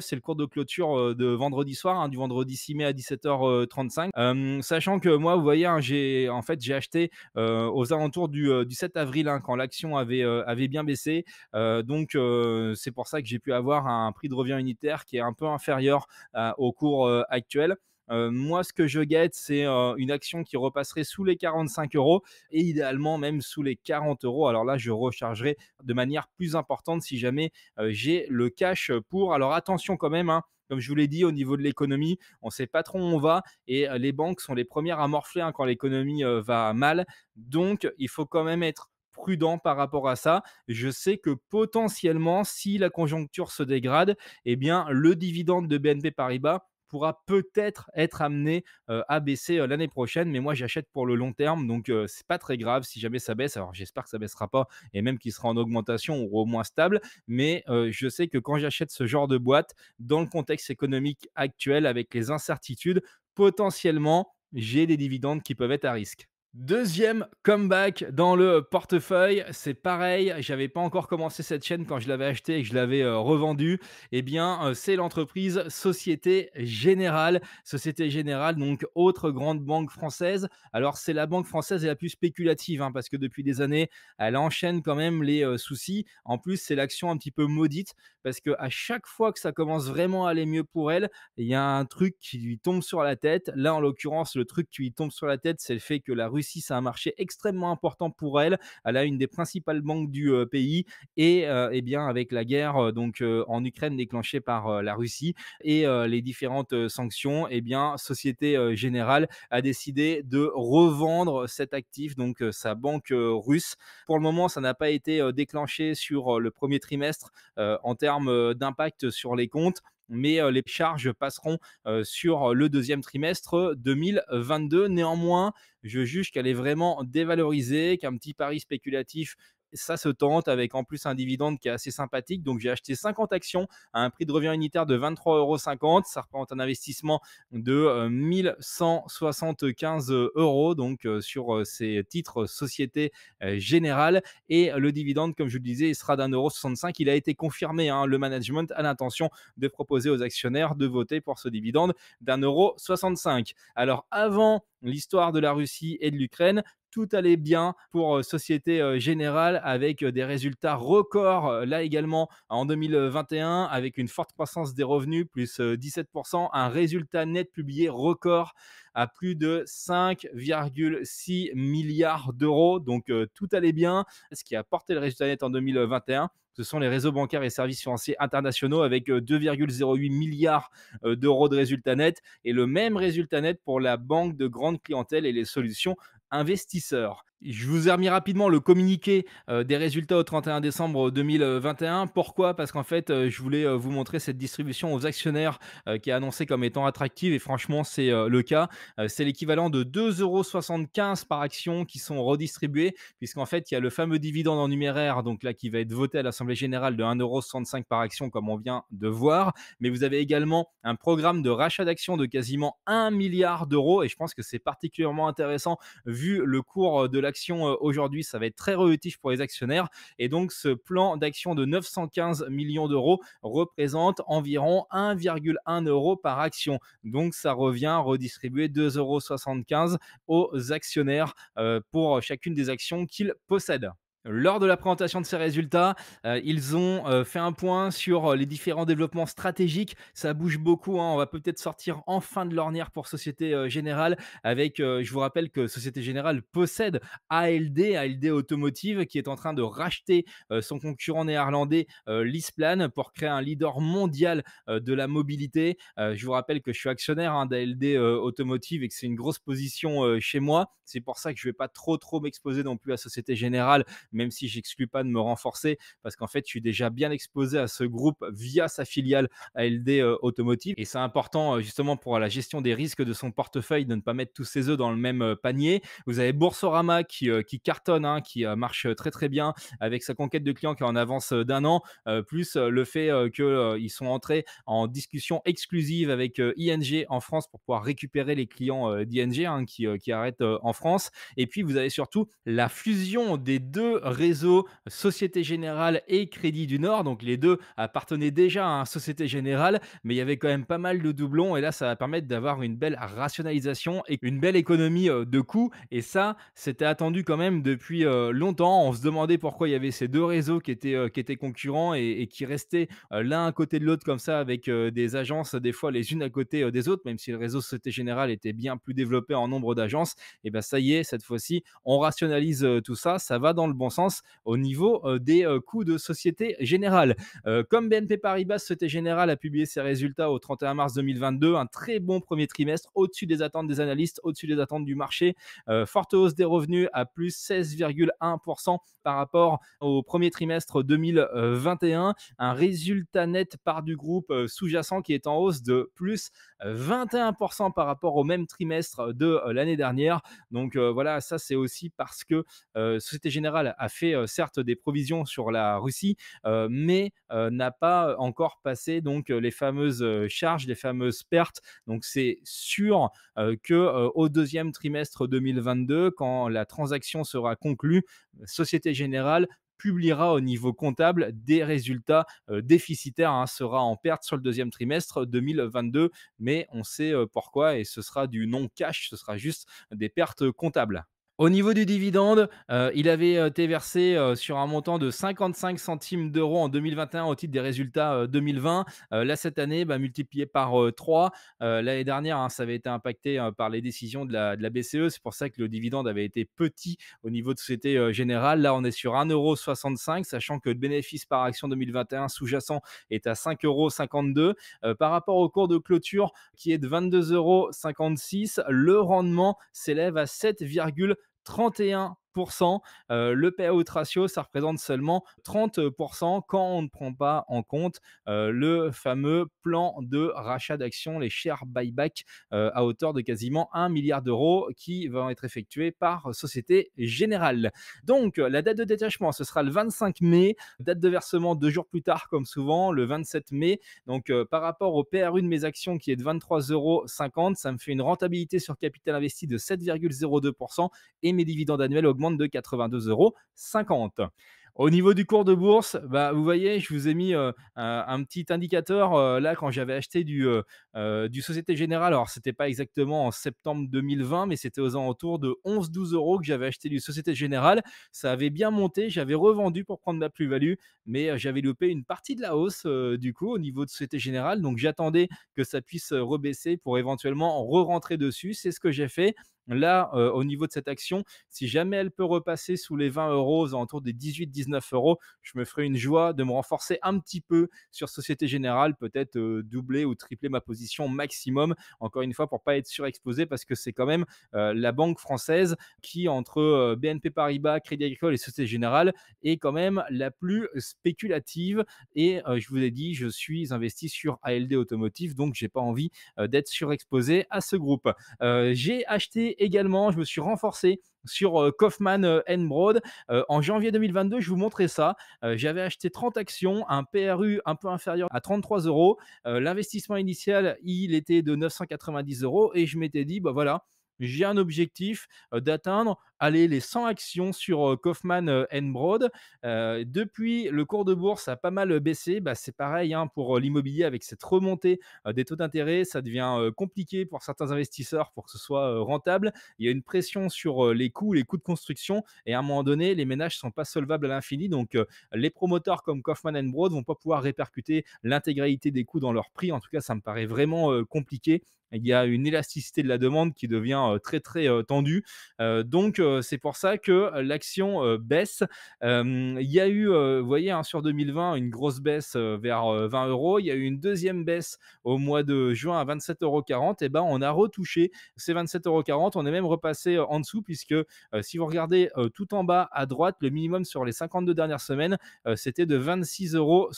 [SPEAKER 1] c'est le cours de clôture de vendredi soir, hein, du vendredi 6 mai à 17h35. sachant que moi, vous voyez, hein, j'ai en fait j'ai acheté aux alentours du, 7 avril hein, quand l'action avait avait bien baissé. Euh, donc euh, c'est pour ça que j'ai pu avoir un prix de revient unitaire qui est un peu inférieur euh, au cours actuel. moi, ce que je guette, c'est une action qui repasserait sous les 45 euros et idéalement même sous les 40 euros. Alors là, je rechargerai de manière plus importante si jamais j'ai le cash pour. Alors attention quand même, hein, comme je vous l'ai dit, au niveau de l'économie, on ne sait pas trop où on va et les banques sont les premières à morfler hein, quand l'économie va mal. Donc, il faut quand même être prudent par rapport à ça. Je sais que potentiellement, si la conjoncture se dégrade, eh bien, le dividende de BNP Paribas pourra peut-être être amené euh, à baisser euh, l'année prochaine. Mais moi, j'achète pour le long terme, donc ce euh, c'est pas très grave si jamais ça baisse. Alors j'espère que ça baissera pas et même qu'il sera en augmentation ou au moins stable. Mais je sais que quand j'achète ce genre de boîte, dans le contexte économique actuel, avec les incertitudes, potentiellement j'ai des dividendes qui peuvent être à risque. Deuxième comeback dans le portefeuille, c'est pareil, j'avais pas encore commencé cette chaîne quand je l'avais acheté et que je l'avais euh, revendu, et eh bien, euh, c'est l'entreprise Société Générale. Société Générale, donc autre grande banque française. Alors, c'est la banque française la plus spéculative hein, parce que depuis des années, elle enchaîne quand même les euh, soucis. En plus, c'est l'action un petit peu maudite parce que à chaque fois que ça commence vraiment à aller mieux pour elle, il y a un truc qui lui tombe sur la tête. Là, en l'occurrence, le truc qui lui tombe sur la tête, c'est le fait que la Russie c'est un marché extrêmement important pour elle. Elle a une des principales banques du pays et eh bien avec la guerre donc en Ukraine déclenchée par la Russie et les différentes sanctions, eh bien Société Générale a décidé de revendre cet actif donc sa banque russe. Pour le moment, ça n'a pas été déclenché sur le premier trimestre en termes d'impact sur les comptes mais les charges passeront sur le deuxième trimestre 2022. Néanmoins, je juge qu'elle est vraiment dévalorisée, qu'un petit pari spéculatif ça se tente avec en plus un dividende qui est assez sympathique. Donc j'ai acheté 50 actions à un prix de revient unitaire de 23,50 Ça représente un investissement de 1175 euh, euros donc euh, sur euh, ces titres Société Générale. Et le dividende, comme je le disais, il sera d'1,65 euro Il a été confirmé. Hein. le management a l'intention de proposer aux actionnaires de voter pour ce dividende d'un euro Alors avant l'histoire de la Russie et de l'Ukraine tout allait bien pour Société Générale avec des résultats records là également en 2021 avec une forte croissance des revenus plus 17%, un résultat net publié record à plus de 5,6 milliards d'euros. Donc tout allait bien. Ce qui a porté le résultat net en 2021, ce sont les réseaux bancaires et services financiers internationaux avec 2,08 milliards d'euros de résultats net et le même résultat net pour la banque de grande clientèle et les solutions investisseurs. Je vous ai remis rapidement le communiqué euh, des résultats au 31 décembre 2021. Pourquoi Parce qu'en fait, euh, je voulais euh, vous montrer cette distribution aux actionnaires qui est annoncée comme étant attractive et franchement, c'est le cas. c'est l'équivalent de 2,75 euros par action qui sont redistribués puisqu'en fait, il y a le fameux dividende en numéraire donc là qui va être voté à l'Assemblée générale de euros par action comme on vient de voir, mais vous avez également un programme de rachat d'actions de quasiment 1 milliard d'euros et je pense que c'est particulièrement intéressant vu le cours de la aujourd'hui, ça va être très relutif pour les actionnaires. Et donc, ce plan d'action de 915 millions d'euros représente environ 1,1 euro par action. Donc, ça revient à redistribuer 2,75 euros aux actionnaires pour chacune des actions qu'ils possèdent. Lors de la présentation de ces résultats, euh, ils ont euh, fait un point sur euh, les différents développements stratégiques. Ça bouge beaucoup. Hein. On va peut-être sortir enfin de l'ornière pour Société Générale. Avec, je vous rappelle que Société Générale possède ALD, ALD Automotive, qui est en train de racheter son concurrent néerlandais Lisplan pour créer un leader mondial de la mobilité. je vous rappelle que je suis actionnaire hein, d'ALD Automotive et que c'est une grosse position chez moi. C'est pour ça que je ne vais pas trop trop m'exposer non plus à Société Générale même si j'exclus pas de me renforcer parce qu'en fait, je suis déjà bien exposé à ce groupe via sa filiale ALD euh, Automotive. Et c'est important euh, justement pour la gestion des risques de son portefeuille de ne pas mettre tous ses œufs dans le même euh, panier. Vous avez Boursorama qui, qui cartonne, hein, qui marche très très bien avec sa conquête de clients qui est en avance d'un an, plus le fait qu'ils sont entrés en discussion exclusive avec ING en France pour pouvoir récupérer les clients d'ING hein, qui, qui arrêtent en France. Et puis vous avez surtout la fusion des deux réseau Société Générale et Crédit du Nord. Donc les deux appartenaient déjà à Société Générale, mais il y avait quand même pas mal de doublons. Et là, ça va permettre d'avoir une belle rationalisation et une belle économie euh, de coûts. Et ça, c'était attendu quand même depuis euh, longtemps. On se demandait pourquoi il y avait ces deux réseaux qui étaient, euh, qui étaient concurrents et, et qui restaient l'un à côté de l'autre comme ça, avec des agences des fois les unes à côté des autres, même si le réseau Société Générale était bien plus développé en nombre d'agences. Et bien ça y est, cette fois-ci, on rationalise tout ça. Ça va dans le bon sens, au niveau euh, des euh, coûts de Société Générale. Euh, comme BNP Paribas, Société Générale a publié ses résultats au 31 mars 2022, un très bon premier trimestre, au-dessus des attentes des analystes, au-dessus des attentes du marché. forte hausse des revenus à plus 16,1% par rapport au premier trimestre 2021. Un résultat net par du groupe sous-jacent qui est en hausse de plus 21% par rapport au même trimestre de l'année dernière. Donc voilà, ça c'est aussi parce que Société Générale a fait certes des provisions sur la Russie, mais n'a pas encore passé donc les fameuses charges, les fameuses pertes. Donc c'est sûr que au deuxième trimestre 2022, quand la transaction sera conclue, Société Générale publiera au niveau comptable des résultats déficitaires, hein, sera en perte sur le deuxième trimestre 2022, mais on sait pourquoi et ce sera du non-cash, ce sera juste des pertes comptables. Au niveau du dividende, euh, il avait euh, été versé euh, sur un montant de 55 centimes d'euros en 2021 au titre des résultats 2020. là, cette année, bah, multiplié par 3. L'année dernière, hein, ça avait été impacté par les décisions de la, BCE. E. C'est pour ça que le dividende avait été petit au niveau de Société Générale. Là, on est sur 1,65€, sachant que le bénéfice par action 2021 sous-jacent est à 5,52€. par rapport au cours de clôture qui est de 22,56€, le rendement s'élève à 7, 31 euh, le payout ratio, ça représente seulement 30% quand on ne prend pas en compte euh, le fameux plan de rachat d'actions, les share buyback euh, à hauteur de quasiment 1 milliard d'euros qui vont être effectués par Société Générale. Donc, la date de détachement, ce sera le 25 mai, date de versement deux jours plus tard, comme souvent, le 27 mai. Donc, par rapport au PRU de mes actions qui est de 23,50 euros, ça me fait une rentabilité sur capital investi de 7,02% et mes dividendes annuels augmentent de 82,50 euros. Au niveau du cours de bourse, bah, vous voyez, je vous ai mis euh, un, petit indicateur euh, là quand j'avais acheté du, euh, du Société Générale. Alors, c'était pas exactement en septembre 2020, mais c'était aux alentours de 11-12 euros que j'avais acheté du Société Générale. Ça avait bien monté, j'avais revendu pour prendre la plus-value, mais j'avais loupé une partie de la hausse du coup au niveau de Société Générale. Donc, j'attendais que ça puisse rebaisser pour éventuellement re-rentrer dessus. C'est ce que j'ai fait. Là, au niveau de cette action, si jamais elle peut repasser sous les 20 euros, aux alentours des 18-19 euros, je me ferai une joie de me renforcer un petit peu sur Société Générale, peut-être doubler ou tripler ma position maximum, encore une fois, pour pas être surexposé, parce que c'est quand même la banque française qui, entre BNP Paribas, Crédit Agricole et Société Générale, est quand même la plus spéculative. Et je vous ai dit, je suis investi sur ALD Automotive, donc j'ai pas envie d'être surexposé à ce groupe. j'ai acheté également, je me suis renforcé sur euh, Kaufman euh, Broad. Euh, en janvier 2022, je vous montrais ça. J'avais acheté 30 actions, un PRU un peu inférieur à 33 euros. L'investissement initial, il était de 990 euros et je m'étais dit, bah voilà, j'ai un objectif d'atteindre aller les 100 actions sur Kaufman Broad. depuis, le cours de bourse a pas mal baissé. Bah, c'est pareil hein, pour l'immobilier avec cette remontée des taux d'intérêt. Ça devient compliqué pour certains investisseurs pour que ce soit rentable. Il y a une pression sur les coûts, les coûts de construction. Et à un moment donné, les ménages ne sont pas solvables à l'infini. Donc, les promoteurs comme Kaufman Broad ne vont pas pouvoir répercuter l'intégralité des coûts dans leur prix. En tout cas, ça me paraît vraiment compliqué. Il y a une élasticité de la demande qui devient euh, très très euh, tendu. Euh, donc c'est pour ça que l'action baisse. Il y a eu, vous voyez, hein, sur 2020, une grosse baisse vers 20 euros. Il y a eu une deuxième baisse au mois de juin à 27,40 euros. Et eh ben on a retouché ces 27,40 euros. On est même repassé en dessous puisque si vous regardez tout en bas à droite, le minimum sur les 52 dernières semaines, c'était de 26,70 euros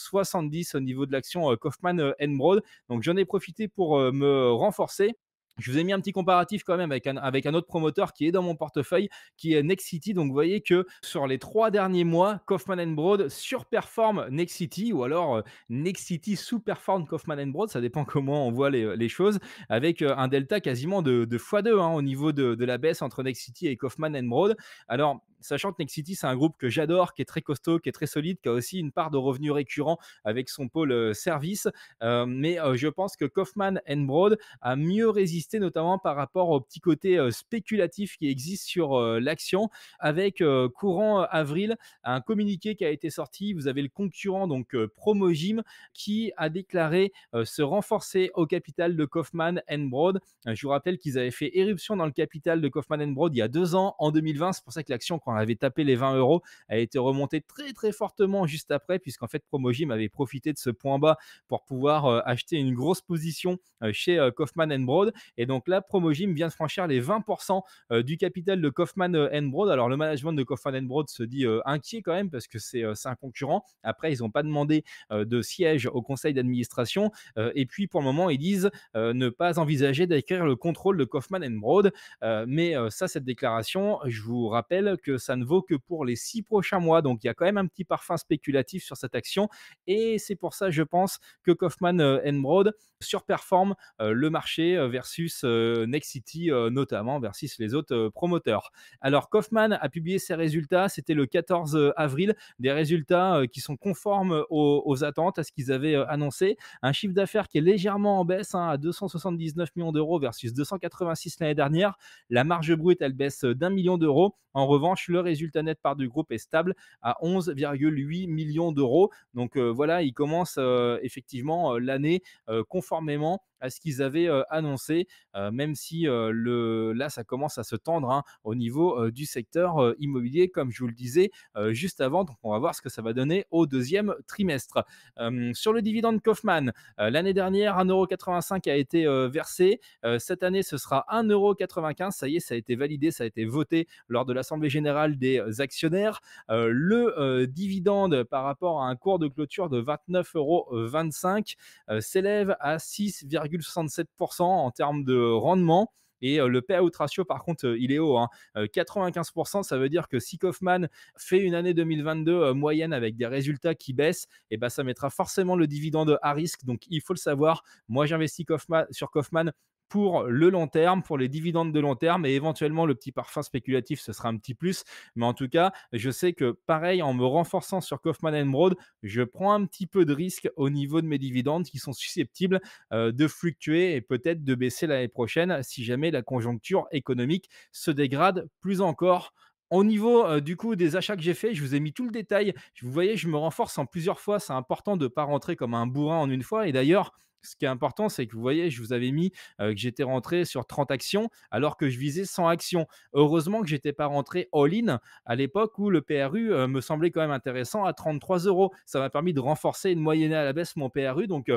[SPEAKER 1] au niveau de l'action Kaufman Broad Donc j'en ai profité pour me renforcer je vous ai mis un petit comparatif quand même avec un, avec un autre promoteur qui est dans mon portefeuille, qui est Next City. Donc vous voyez que sur les trois derniers mois, Kaufman Broad surperforme Next City ou alors euh, Next City sous-performe Kaufman Broad. Ça dépend comment on voit les, choses, avec euh, un delta quasiment de, de x2 hein, au niveau de, la baisse entre Next City et Kaufman Broad. Alors sachant que Next City, c'est un groupe que j'adore, qui est très costaud, qui est très solide, qui a aussi une part de revenus récurrents avec son pôle euh, service. mais je pense que Kaufman Broad a mieux résisté notamment par rapport au petit côté euh, spéculatif qui existe sur euh, l'action avec euh, courant avril un communiqué qui a été sorti. Vous avez le concurrent donc Promogym qui a déclaré se renforcer au capital de Kaufman Broad. je vous rappelle qu'ils avaient fait éruption dans le capital de Kaufman Broad il y a deux ans en 2020. C'est pour ça que l'action quand elle avait tapé les 20 euros a été remontée très très fortement juste après puisqu'en fait Promogym avait profité de ce point bas pour pouvoir acheter une grosse position chez Kaufman Broad. Et donc là, Promogym vient de franchir les 20% euh, du capital de Kaufman euh, Broad. Alors le management de Kaufman Broad se dit euh, inquiet quand même parce que c'est un concurrent. Après, ils n'ont pas demandé de siège au conseil d'administration. et puis pour le moment, ils disent ne pas envisager d'acquérir le contrôle de Kaufman Broad. mais ça, cette déclaration, je vous rappelle que ça ne vaut que pour les six prochains mois. Donc il y a quand même un petit parfum spéculatif sur cette action. Et c'est pour ça, je pense, que Kaufman Broad surperforme le marché versus euh, Next City euh, notamment, versus les autres euh, promoteurs. Alors Kaufman a publié ses résultats, c'était le 14 avril, des résultats qui sont conformes aux, attentes, à ce qu'ils avaient annoncé. Un chiffre d'affaires qui est légèrement en baisse hein, à 279 millions d'euros versus 286 l'année dernière. La marge brute, elle baisse d'un million d'euros. En revanche, le résultat net par du groupe est stable à 11,8 millions d'euros. Donc voilà, il commence effectivement l'année conformément à ce qu'ils avaient annoncé, même si le, là, ça commence à se tendre hein, au niveau du secteur immobilier, comme je vous le disais juste avant. Donc, on va voir ce que ça va donner au deuxième trimestre. sur le dividende Kaufman, l'année dernière, 1,85€ a été versé. cette année, ce sera 1,95€. Ça y est, ça a été validé, ça a été voté lors de l'Assemblée générale des actionnaires. le dividende par rapport à un cours de clôture de 29,25€ s'élève à 6, 67% en termes de rendement. Et euh, le payout ratio, par contre, euh, il est haut. 95%, hein. euh, ça veut dire que si Kaufman fait une année 2022 moyenne avec des résultats qui baissent, et eh bah ben, ça mettra forcément le dividende à risque. Donc, il faut le savoir. Moi, j'investis Kaufman, sur Kaufman pour le long terme, pour les dividendes de long terme et éventuellement le petit parfum spéculatif, ce sera un petit plus. Mais en tout cas, je sais que pareil, en me renforçant sur Kaufman Broad, je prends un petit peu de risque au niveau de mes dividendes qui sont susceptibles euh, de fluctuer et peut-être de baisser l'année prochaine si jamais la conjoncture économique se dégrade plus encore. Au niveau euh, du coup des achats que j'ai fait je vous ai mis tout le détail. Vous voyez, je me renforce en plusieurs fois. C'est important de ne pas rentrer comme un bourrin en une fois. Et d'ailleurs, ce qui est important, c'est que vous voyez, je vous avais mis que j'étais rentré sur 30 actions alors que je visais 100 actions. Heureusement que j'étais pas rentré all-in à l'époque où le PRU me semblait quand même intéressant à 33 euros. Ça m'a permis de renforcer une moyenne à la baisse mon PRU. Donc,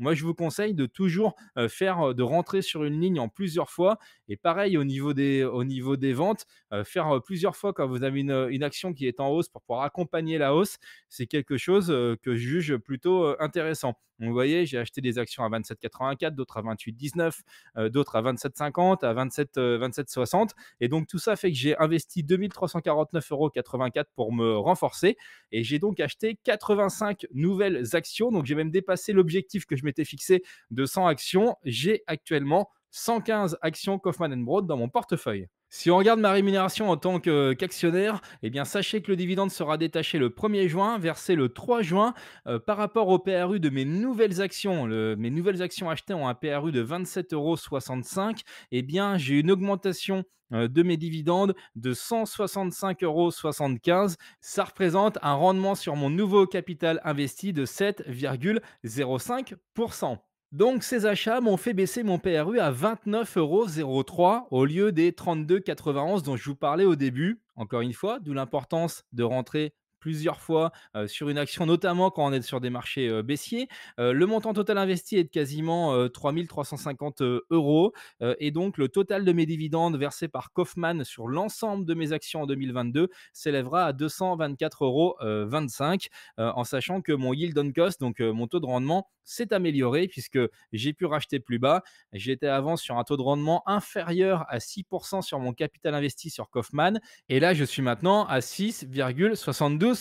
[SPEAKER 1] moi, je vous conseille de toujours faire, de rentrer sur une ligne en plusieurs fois. Et pareil, au niveau des, au niveau des ventes, faire plusieurs fois quand vous avez une, une action qui est en hausse pour pouvoir accompagner la hausse, c'est quelque chose que je juge plutôt intéressant. vous voyez, j'ai acheté des actions à 27,84, d'autres à 28,19, d'autres à 27,50, à 27,60. Et donc, tout ça fait que j'ai investi 2349,84 euros pour me renforcer. Et j'ai donc acheté 85 nouvelles actions. Donc, j'ai même dépassé l'objectif que je je m'étais fixé de 100 actions. J'ai actuellement 115 actions Kaufman Broad dans mon portefeuille. Si on regarde ma rémunération en tant qu'actionnaire, eh bien sachez que le dividende sera détaché le 1er juin, versé le 3 juin. Euh, par rapport au PRU de mes nouvelles actions, mes nouvelles actions achetées ont un PRU de 27,65 euros. Eh bien, j'ai une augmentation euh, de mes dividendes de 165,75 euros. Ça représente un rendement sur mon nouveau capital investi de 7,05%. Donc ces achats m'ont fait baisser mon PRU à 29,03€ au lieu des 32,91 dont je vous parlais au début. Encore une fois, d'où l'importance de rentrer plusieurs fois sur une action, notamment quand on est sur des marchés baissiers. le montant total investi est de quasiment 3350 euros. et donc, le total de mes dividendes versés par Kaufman sur l'ensemble de mes actions en 2022 s'élèvera à 224,25 euros en sachant que mon yield on cost, donc mon taux de rendement, s'est amélioré puisque j'ai pu racheter plus bas. J'étais avant sur un taux de rendement inférieur à 6% sur mon capital investi sur Kaufman. Et là, je suis maintenant à 6,72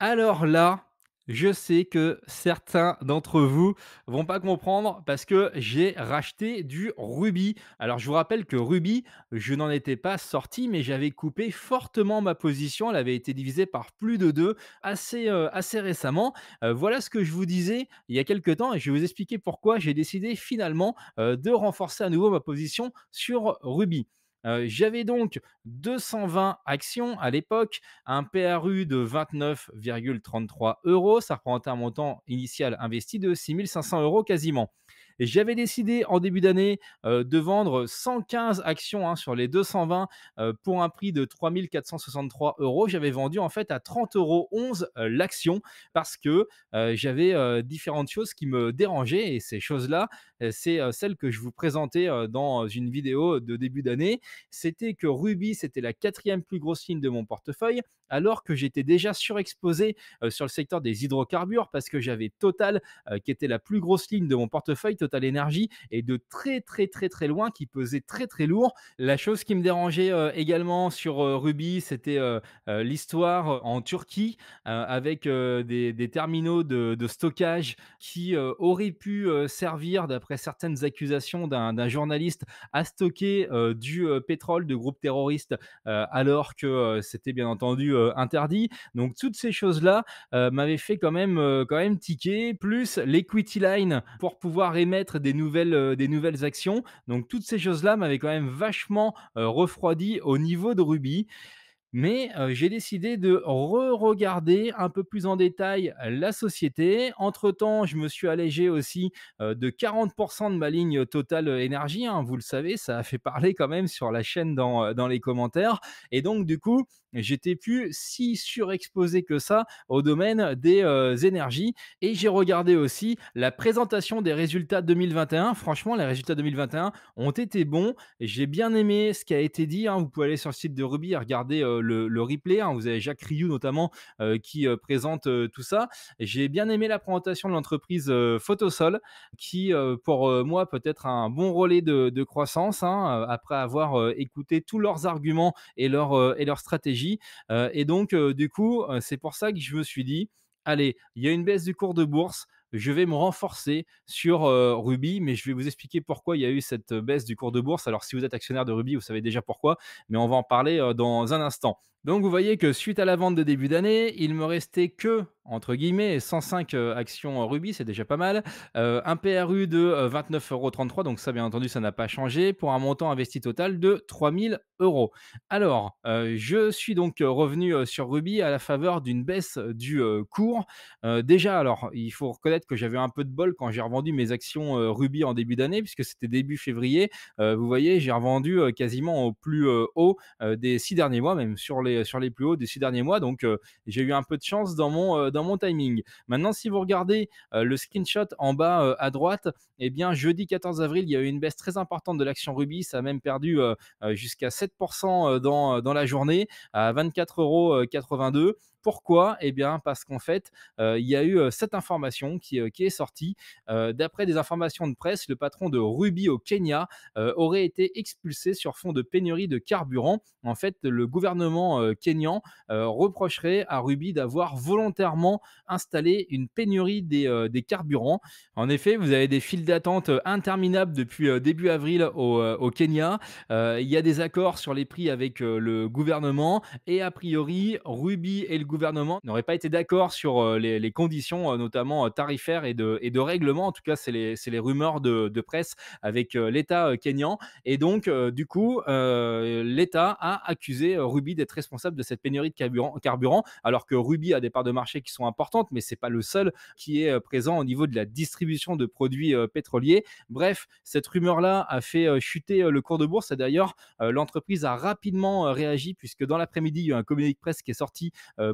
[SPEAKER 1] alors là, je sais que certains d'entre vous vont pas comprendre parce que j'ai racheté du Ruby. Alors je vous rappelle que Ruby, je n'en étais pas sorti, mais j'avais coupé fortement ma position. Elle avait été divisée par plus de deux assez, euh, assez récemment. Euh, voilà ce que je vous disais il y a quelques temps et je vais vous expliquer pourquoi j'ai décidé finalement euh, de renforcer à nouveau ma position sur Ruby. J'avais donc 220 actions à l'époque, un PRU de 29,33 euros. Ça représentait un montant initial investi de 6500 euros quasiment j'avais décidé en début d'année euh, de vendre 115 actions hein, sur les 220 euh, pour un prix de 3463 euros. J'avais vendu en fait à 30,11 euros euh, l'action parce que j'avais différentes choses qui me dérangeaient et ces choses-là, c'est celles que je vous présentais dans une vidéo de début d'année. C'était que Ruby, c'était la quatrième plus grosse ligne de mon portefeuille alors que j'étais déjà surexposé euh, sur le secteur des hydrocarbures parce que j'avais Total euh, qui était la plus grosse ligne de mon portefeuille, Total Energy, et de très très très très loin qui pesait très très lourd. La chose qui me dérangeait euh, également sur Ruby, c'était l'histoire en Turquie avec des, terminaux de, de stockage qui auraient pu servir, d'après certaines accusations d'un journaliste, à stocker du pétrole de groupes terroristes alors que c'était bien entendu euh, interdit. Donc toutes ces choses-là euh, m'avaient fait quand même, euh, quand même tiquer, plus l'equity line pour pouvoir émettre des nouvelles, des nouvelles actions. Donc toutes ces choses-là m'avaient quand même vachement refroidi au niveau de Ruby mais j'ai décidé de re-regarder un peu plus en détail la société. Entre-temps, je me suis allégé aussi de 40% de ma ligne totale énergie. Hein. vous le savez, ça a fait parler quand même sur la chaîne dans, dans les commentaires. Et donc, du coup, j'étais plus si surexposé que ça au domaine des énergies. Et j'ai regardé aussi la présentation des résultats 2021. Franchement, les résultats 2021 ont été bons. J'ai bien aimé ce qui a été dit. Hein. Vous pouvez aller sur le site de Ruby et regarder le, replay. Hein. Vous avez Jacques Rioux notamment euh, qui euh, présente euh, tout ça. J'ai bien aimé la présentation de l'entreprise Photosol, qui pour moi peut être un bon relais de, croissance hein, après avoir écouté tous leurs arguments et leur, et leur stratégie. et donc, du coup, c'est pour ça que je me suis dit, allez, il y a une baisse du cours de bourse je vais me renforcer sur Ruby, mais je vais vous expliquer pourquoi il y a eu cette baisse du cours de bourse. Alors si vous êtes actionnaire de Ruby, vous savez déjà pourquoi, mais on va en parler dans un instant. Donc vous voyez que suite à la vente de début d'année, il me restait que, entre guillemets, 105 euh, actions Ruby, rubis, c'est déjà pas mal, euh, un PRU de 29,33€, euh, donc ça bien entendu ça n'a pas changé, pour un montant investi total de 3000 euros. Alors, je suis donc revenu sur Ruby à la faveur d'une baisse du cours. déjà, alors, il faut reconnaître que j'avais un peu de bol quand j'ai revendu mes actions Ruby en début d'année, puisque c'était début février. vous voyez, j'ai revendu quasiment au plus haut des six derniers mois, même sur les euh, sur les plus hauts des six derniers mois. Donc, euh, j'ai eu un peu de chance dans mon, euh, dans mon timing. Maintenant, si vous regardez le screenshot en bas à droite, eh bien, jeudi 14 avril, il y a eu une baisse très importante de l'action Ruby. Ça a même perdu jusqu'à 7% dans, dans la journée à 24,82 euros. Pourquoi Eh bien, parce qu'en fait, il y a eu cette information qui, est sortie. D'après des informations de presse, le patron de Ruby au Kenya aurait été expulsé sur fond de pénurie de carburant. En fait, le gouvernement kenyan reprocherait à Ruby d'avoir volontairement installé une pénurie des, carburants. En effet, vous avez des files d'attente interminables depuis début avril au, Kenya. il y a des accords sur les prix avec le gouvernement et a priori, Ruby et le gouvernement n'aurait pas été d'accord sur euh, les, conditions, euh, notamment euh, tarifaires et de, et de règlement. En tout cas, c'est les, les, rumeurs de, presse avec l'État kényan. Et donc, du coup, l'État a accusé Ruby d'être responsable de cette pénurie de carburant, carburant, alors que Ruby a des parts de marché qui sont importantes, mais c'est pas le seul qui est présent au niveau de la distribution de produits pétroliers. Bref, cette rumeur-là a fait chuter le cours de bourse. Et d'ailleurs, l'entreprise a rapidement réagi puisque dans l'après-midi, il y a eu un communiqué de presse qui est sorti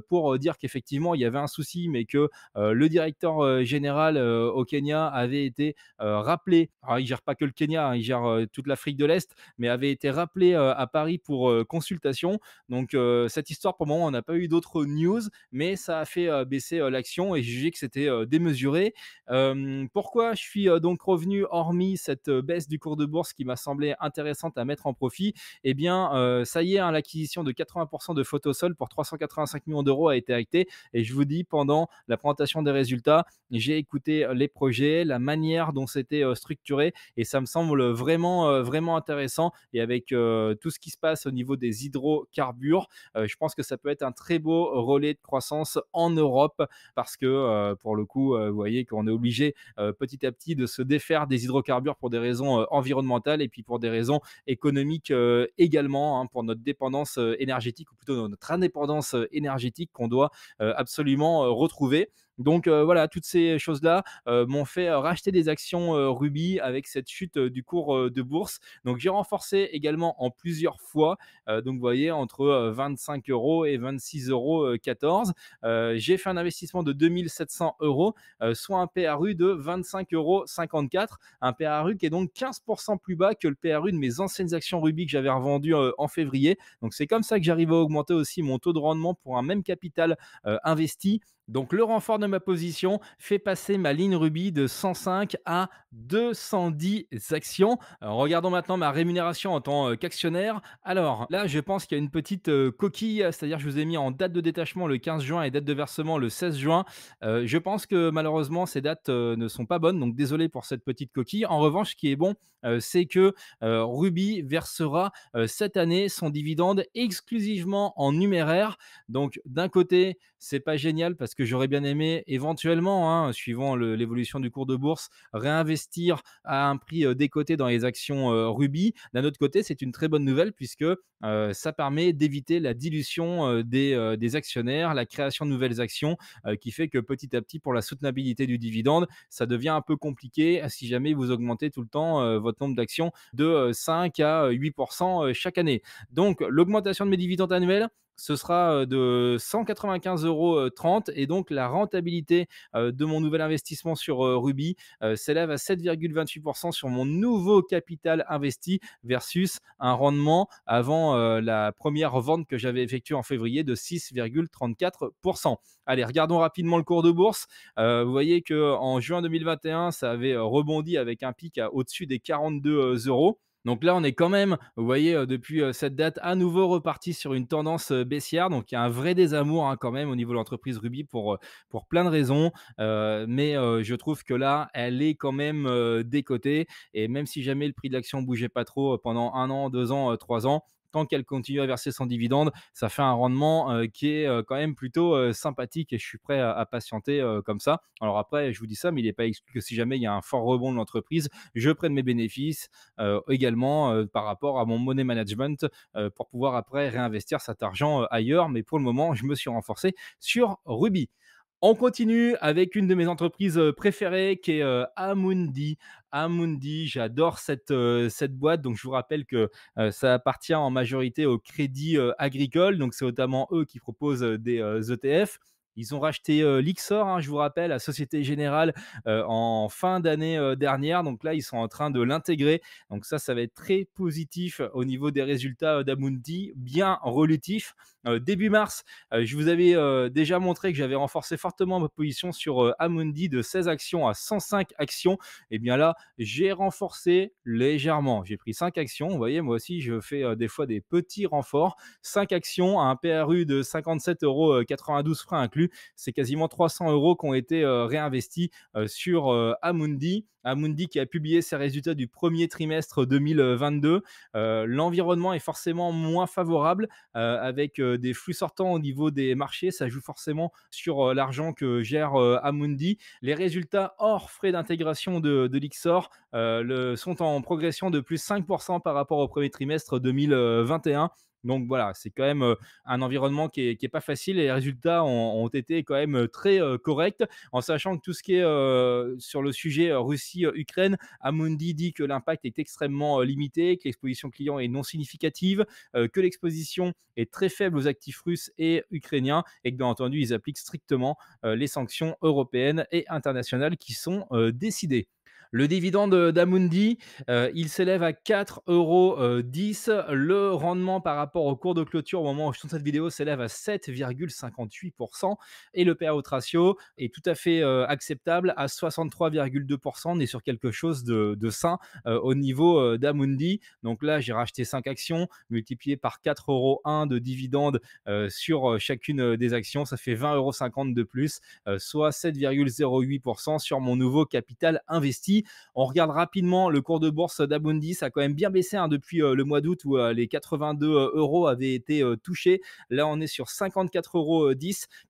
[SPEAKER 1] pour euh, dire qu'effectivement il y avait un souci, mais que euh, le directeur euh, général au Kenya avait été rappelé. Alors il gère pas que le Kenya, hein, il gère toute l'Afrique de l'Est, mais avait été rappelé à Paris pour consultation. Donc cette histoire pour le moment on n'a pas eu d'autres news, mais ça a fait baisser l'action et jugé que c'était démesuré. pourquoi je suis donc revenu hormis cette baisse du cours de bourse qui m'a semblé intéressante à mettre en profit Eh bien ça y est, hein, l'acquisition de 80% de Photosol pour 385 millions d'euros a été acté. Et je vous dis, pendant la présentation des résultats, j'ai écouté euh, les projets, la manière dont c'était euh, structuré, et ça me semble vraiment, euh, vraiment intéressant. Et avec tout ce qui se passe au niveau des hydrocarbures, je pense que ça peut être un très beau relais de croissance en Europe, parce que pour le coup, vous voyez qu'on est obligé petit à petit de se défaire des hydrocarbures pour des raisons environnementales et puis pour des raisons économiques également, hein, pour notre dépendance énergétique, ou plutôt notre indépendance énergétique qu'on doit euh, absolument euh, retrouver. Donc voilà, toutes ces choses-là m'ont fait racheter des actions Ruby avec cette chute du cours de bourse. Donc j'ai renforcé également en plusieurs fois. donc vous voyez, entre 25 euros et 26,14 euros j'ai fait un investissement de 2700 euros, soit un PRU de 25,54 euros Un PRU qui est donc 15% plus bas que le PRU de mes anciennes actions Ruby que j'avais revendues en février. Donc c'est comme ça que j'arrive à augmenter aussi mon taux de rendement pour un même capital investi. Donc le renfort de ma position fait passer ma ligne Ruby de 105 à 210 actions. Euh, regardons maintenant ma rémunération en tant euh, qu'actionnaire. Alors là, je pense qu'il y a une petite euh, coquille, c'est-à-dire que je vous ai mis en date de détachement le 15 juin et date de versement le 16 juin. je pense que malheureusement ces dates ne sont pas bonnes, donc désolé pour cette petite coquille. En revanche, ce qui est bon, c'est que Ruby versera cette année son dividende exclusivement en numéraire. Donc d'un côté, c'est pas génial parce que que j'aurais bien aimé éventuellement, hein, suivant l'évolution du cours de bourse, réinvestir à un prix décoté dans les actions Ruby. D'un autre côté, c'est une très bonne nouvelle puisque ça permet d'éviter la dilution des, des, actionnaires, la création de nouvelles actions, qui fait que petit à petit, pour la soutenabilité du dividende, ça devient un peu compliqué euh, si jamais vous augmentez tout le temps votre nombre d'actions de 5 à 8% chaque année. Donc, l'augmentation de mes dividendes annuels, ce sera de 195,30 euros et donc la rentabilité de mon nouvel investissement sur Ruby s'élève à 7,28% sur mon nouveau capital investi versus un rendement avant la première vente que j'avais effectuée en février de 6,34%. Allez, regardons rapidement le cours de bourse. vous voyez qu'en juin 2021, ça avait rebondi avec un pic au-dessus des 42 euros. Donc là, on est quand même, vous voyez, euh, depuis euh, cette date, à nouveau reparti sur une tendance euh, baissière. Donc il y a un vrai désamour hein, quand même au niveau de l'entreprise Ruby pour, pour plein de raisons. mais je trouve que là, elle est quand même décotée. Et même si jamais le prix de l'action bougeait pas trop pendant un an, deux ans, trois ans, tant qu'elle continue à verser son dividende, ça fait un rendement euh, qui est euh, quand même plutôt euh, sympathique et je suis prêt à, patienter comme ça. Alors après, je vous dis ça, mais il n'est pas exclu que si jamais il y a un fort rebond de l'entreprise, je prenne mes bénéfices également par rapport à mon money management pour pouvoir après réinvestir cet argent ailleurs. Mais pour le moment, je me suis renforcé sur Ruby. On continue avec une de mes entreprises euh, préférées qui est euh, Amundi. Amundi, j'adore euh, cette, boîte. Donc, je vous rappelle que ça appartient en majorité au crédit agricole. Donc, c'est notamment eux qui proposent des ETF. E ils ont racheté Lixor, hein, je vous rappelle, à Société Générale en fin d'année dernière. Donc là, ils sont en train de l'intégrer. Donc ça, ça va être très positif au niveau des résultats d'Amundi, bien relutif. Euh, début mars, euh, je vous avais euh, déjà montré que j'avais renforcé fortement ma position sur Amundi de 16 actions à 105 actions. Et eh bien là, j'ai renforcé légèrement. J'ai pris 5 actions. Vous voyez, moi aussi, je fais des fois des petits renforts. 5 actions à un PRU de 57,92 euros frais inclus. C'est quasiment 300 euros qui ont été réinvestis sur Amundi. Amundi qui a publié ses résultats du premier trimestre 2022. Euh, l'environnement est forcément moins favorable euh, avec euh, des flux sortants au niveau des marchés. Ça joue forcément sur l'argent que gère Amundi. Les résultats hors frais d'intégration de, de l'Ixor sont en progression de plus 5% par rapport au premier trimestre 2021. Donc voilà, c'est quand même un environnement qui n'est est pas facile et les résultats ont, ont été quand même très corrects, en sachant que tout ce qui est sur le sujet Russie-Ukraine, Amundi dit que l'impact est extrêmement limité, que l'exposition client est non significative, que l'exposition est très faible aux actifs russes et ukrainiens et que bien entendu ils appliquent strictement les sanctions européennes et internationales qui sont décidées. Le dividende d'Amundi, euh, il s'élève à 4,10 euros. Euh, le rendement par rapport au cours de clôture au moment où je tourne cette vidéo s'élève à 7,58%. Et le payout ratio est tout à fait euh, acceptable à 63,2%. On est sur quelque chose de, sain au niveau d'Amundi. Donc là, j'ai racheté 5 actions multipliées par 4,1 euros de dividende sur chacune des actions. Ça fait 20,50 euros de plus, soit 7,08% sur mon nouveau capital investi on regarde rapidement le cours de bourse d'Amundi Ça a quand même bien baissé hein, depuis euh, le mois d'août où euh, les 82 euh, euros avaient été touchés. Là, on est sur 54,10 euros.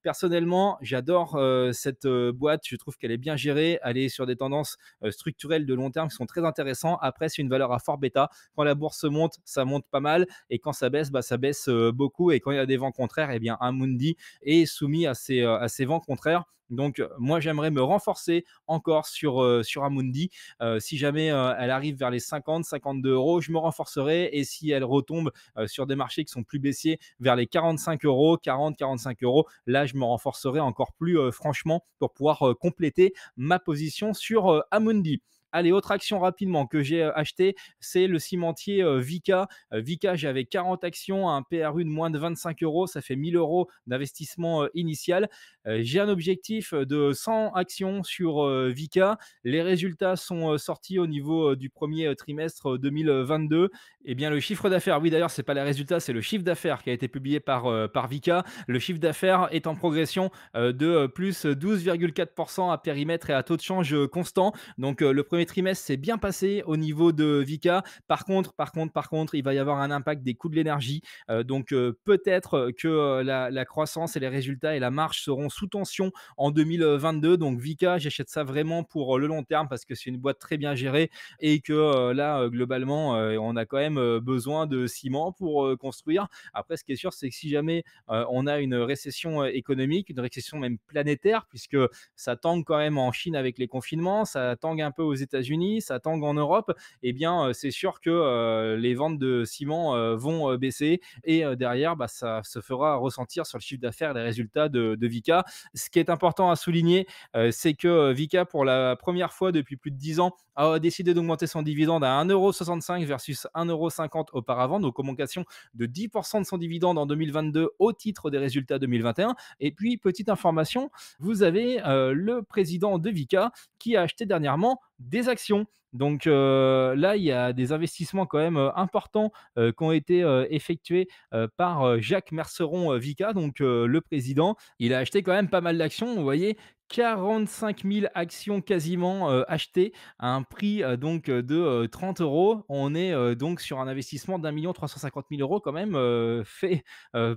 [SPEAKER 1] Personnellement, j'adore cette boîte. Je trouve qu'elle est bien gérée. Elle est sur des tendances structurelles de long terme qui sont très intéressantes. Après, c'est une valeur à fort bêta. Quand la bourse monte, ça monte pas mal. Et quand ça baisse, bah, ça baisse beaucoup. Et quand il y a des vents contraires, eh bien, Amundi est soumis à ces vents contraires. Donc moi j'aimerais me renforcer encore sur, Amundi. si jamais elle arrive vers les 50, 52 euros, je me renforcerai. Et si elle retombe sur des marchés qui sont plus baissiers vers les 45 euros, 40, 45 euros, là je me renforcerai encore plus franchement pour pouvoir compléter ma position sur Amundi. Allez, autre action rapidement que j'ai euh, acheté, c'est le cimentier euh, Vika. Euh, Vika, j'avais 40 actions un PRU de moins de 25 euros. Ça fait 1000 euros d'investissement initial. J'ai un objectif de 100 actions sur Vika. Les résultats sont sortis au niveau du premier trimestre 2022. Eh bien, le chiffre d'affaires, oui, d'ailleurs, ce n'est pas les résultats, c'est le chiffre d'affaires qui a été publié par, par Vika. Le chiffre d'affaires est en progression de plus 12,4% à périmètre et à taux de change constant. Donc, le premier trimestre s'est bien passé au niveau de Vika. Par contre, par contre, par contre, il va y avoir un impact des coûts de l'énergie. Euh, donc euh, peut-être que euh, la, la, croissance et les résultats et la marche seront sous tension en 2022. Donc Vika, j'achète ça vraiment pour le long terme parce que c'est une boîte très bien gérée et que là, globalement, on a quand même besoin de ciment pour construire. Après, ce qui est sûr, c'est que si jamais on a une récession économique, une récession même planétaire, puisque ça tangue quand même en Chine avec les confinements, ça tangue un peu aux États États-Unis, ça tangue en Europe, eh bien, euh, c'est sûr que euh, les ventes de ciment euh, vont baisser et derrière, bah, ça se fera ressentir sur le chiffre d'affaires les résultats de, Vika. Ce qui est important à souligner, c'est que Vika, pour la première fois depuis plus de 10 ans, a décidé d'augmenter son dividende à 1,65€ versus 1,50€ auparavant, donc augmentation de 10% de son dividende en 2022 au titre des résultats 2021. Et puis, petite information, vous avez le président de Vika qui a acheté dernièrement des actions. Donc euh, là, il y a des investissements quand même euh, importants euh, qui ont été effectués par Jacques Merceron Vica, donc le président. Il a acheté quand même pas mal d'actions. Vous voyez, 45 000 actions quasiment euh, achetées à un prix euh, donc euh, de 30 euros. On est donc sur un investissement d'un million 350 000 euros quand même fait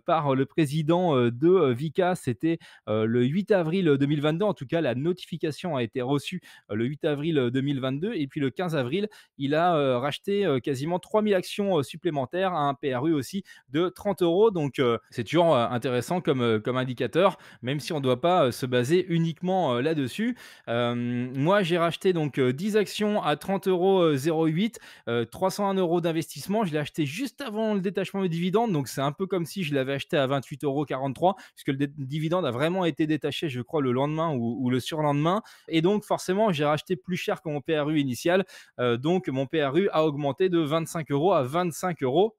[SPEAKER 1] par le président de Vika. C'était le 8 avril 2022. En tout cas, la notification a été reçue le 8 avril 2022. Et puis le 15 avril, il a racheté quasiment 3 000 actions supplémentaires à un PRU aussi de 30 euros. Donc c'est toujours intéressant comme, comme indicateur, même si on ne doit pas se baser uniquement euh, là-dessus. Euh, moi, j'ai racheté donc 10 euh, actions à 30,08 euros, 301 euros d'investissement. Je l'ai acheté juste avant le détachement des dividendes, donc c'est un peu comme si je l'avais acheté à 28,43 euros, puisque le dividende a vraiment été détaché, je crois, le lendemain ou, ou le surlendemain. Et donc, forcément, j'ai racheté plus cher que mon PRU initial. donc, mon PRU a augmenté de 25 euros à 25,99 euros.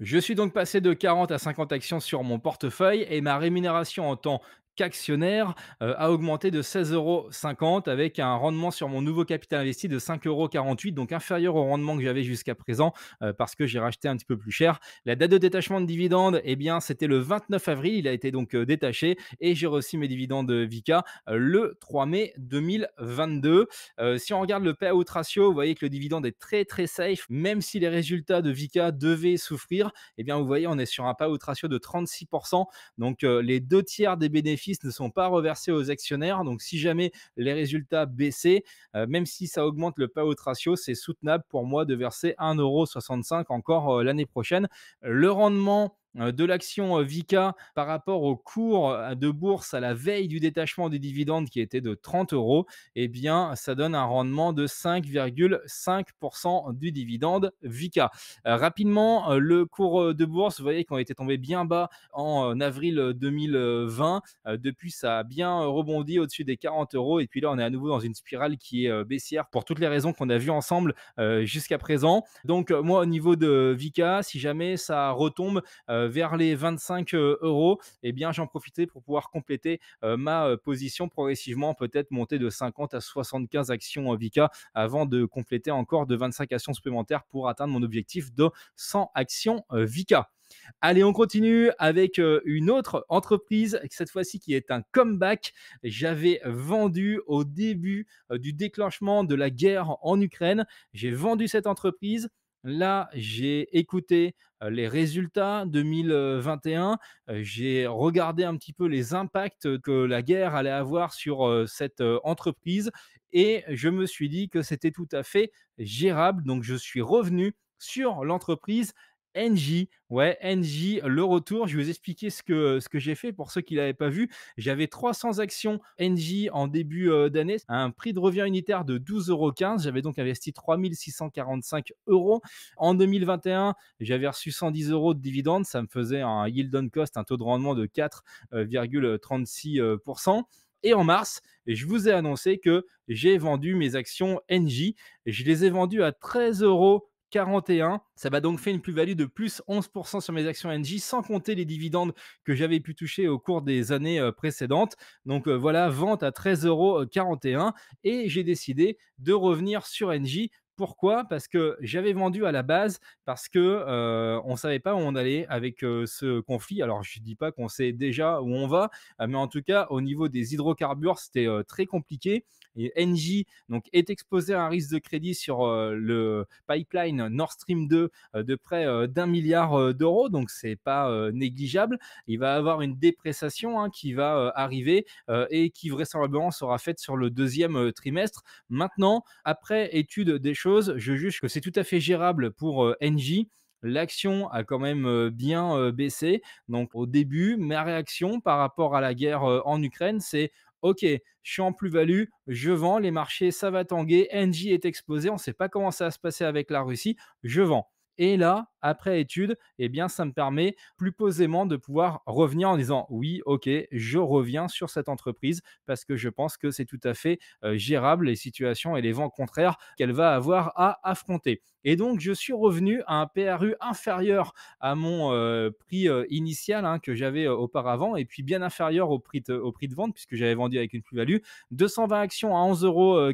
[SPEAKER 1] Je suis donc passé de 40 à 50 actions sur mon portefeuille et ma rémunération en temps qu'actionnaire euh, a augmenté de 16,50 euros avec un rendement sur mon nouveau capital investi de 5,48 euros, donc inférieur au rendement que j'avais jusqu'à présent euh, parce que j'ai racheté un petit peu plus cher. La date de détachement de dividendes, et eh bien, c'était le 29 avril, il a été donc euh, détaché et j'ai reçu mes dividendes Vika le 3 mai 2022. si on regarde le payout ratio, vous voyez que le dividende est très très safe, même si les résultats de Vika devaient souffrir, et eh bien, vous voyez, on est sur un payout ratio de 36%, donc les deux tiers des bénéfices ne sont pas reversés aux actionnaires. Donc, si jamais les résultats baissaient, euh, même si ça augmente le payout ratio, c'est soutenable pour moi de verser 1,65€ encore euh, l'année prochaine. Le rendement euh, de l'action euh, Vika par rapport au cours euh, de bourse à la veille du détachement des dividendes qui était de 30 euros, eh bien, ça donne un rendement de 5,5% du dividende Vika. rapidement, le cours de bourse, vous voyez qu'on était tombé bien bas en avril 2020. depuis, ça a bien rebondi au-dessus des 40 euros. Et puis là, on est à nouveau dans une spirale qui est baissière pour toutes les raisons qu'on a vues ensemble jusqu'à présent. Donc, moi, au niveau de Vika, si jamais ça retombe, euh, vers les 25 euh, euros, et eh bien j'en profitais pour pouvoir compléter euh, ma position progressivement, peut-être monter de 50 à 75 actions Vika avant de compléter encore de 25 actions supplémentaires pour atteindre mon objectif de 100 actions Vika. Allez, on continue avec une autre entreprise, cette fois-ci qui est un comeback. J'avais vendu au début du déclenchement de la guerre en Ukraine. J'ai vendu cette entreprise. Là, j'ai écouté les résultats 2021, j'ai regardé un petit peu les impacts que la guerre allait avoir sur cette entreprise et je me suis dit que c'était tout à fait gérable. Donc, je suis revenu sur l'entreprise NJ, ouais, NJ, le retour. Je vais vous expliquer ce que, ce que j'ai fait pour ceux qui ne l'avaient pas vu. J'avais 300 actions NJ en début d'année, un prix de revient unitaire de 12,15 J'avais donc investi 3645 euros. En 2021, j'avais reçu 110 euros de dividendes. Ça me faisait un yield on cost, un taux de rendement de 4,36%. Et en mars, je vous ai annoncé que j'ai vendu mes actions NJ. Je les ai vendues à 13 euros 41. Ça m'a donc fait une plus-value de plus 11% sur mes actions NJ, sans compter les dividendes que j'avais pu toucher au cours des années euh, précédentes. Donc euh, voilà, vente à 13,41 euros. Et j'ai décidé de revenir sur NJ pourquoi Parce que j'avais vendu à la base parce que euh, on savait pas où on allait avec ce conflit. Alors je dis pas qu'on sait déjà où on va, mais en tout cas au niveau des hydrocarbures, c'était très compliqué. Et NJ donc est exposé à un risque de crédit sur le pipeline Nord Stream 2 de près d'un milliard d'euros, donc c'est pas négligeable. Il va avoir une dépréciation hein, qui va arriver et qui vraisemblablement sera faite sur le deuxième trimestre. Maintenant, après étude des je juge que c'est tout à fait gérable pour NJ. L'action a quand même bien baissé. Donc au début, ma réaction par rapport à la guerre en Ukraine, c'est ok, je suis en plus-value, je vends, les marchés, ça va tanguer, NJ est exposé, on sait pas comment ça va se passer avec la Russie, je vends. Et là, après étude, et eh bien, ça me permet plus posément de pouvoir revenir en disant oui, ok, je reviens sur cette entreprise parce que je pense que c'est tout à fait gérable les situations et les vents contraires qu'elle va avoir à affronter. Et donc, je suis revenu à un PRU inférieur à mon prix initial hein, que j'avais auparavant et puis bien inférieur au prix de, au prix de vente puisque j'avais vendu avec une plus-value. 220 actions à 11,40 euros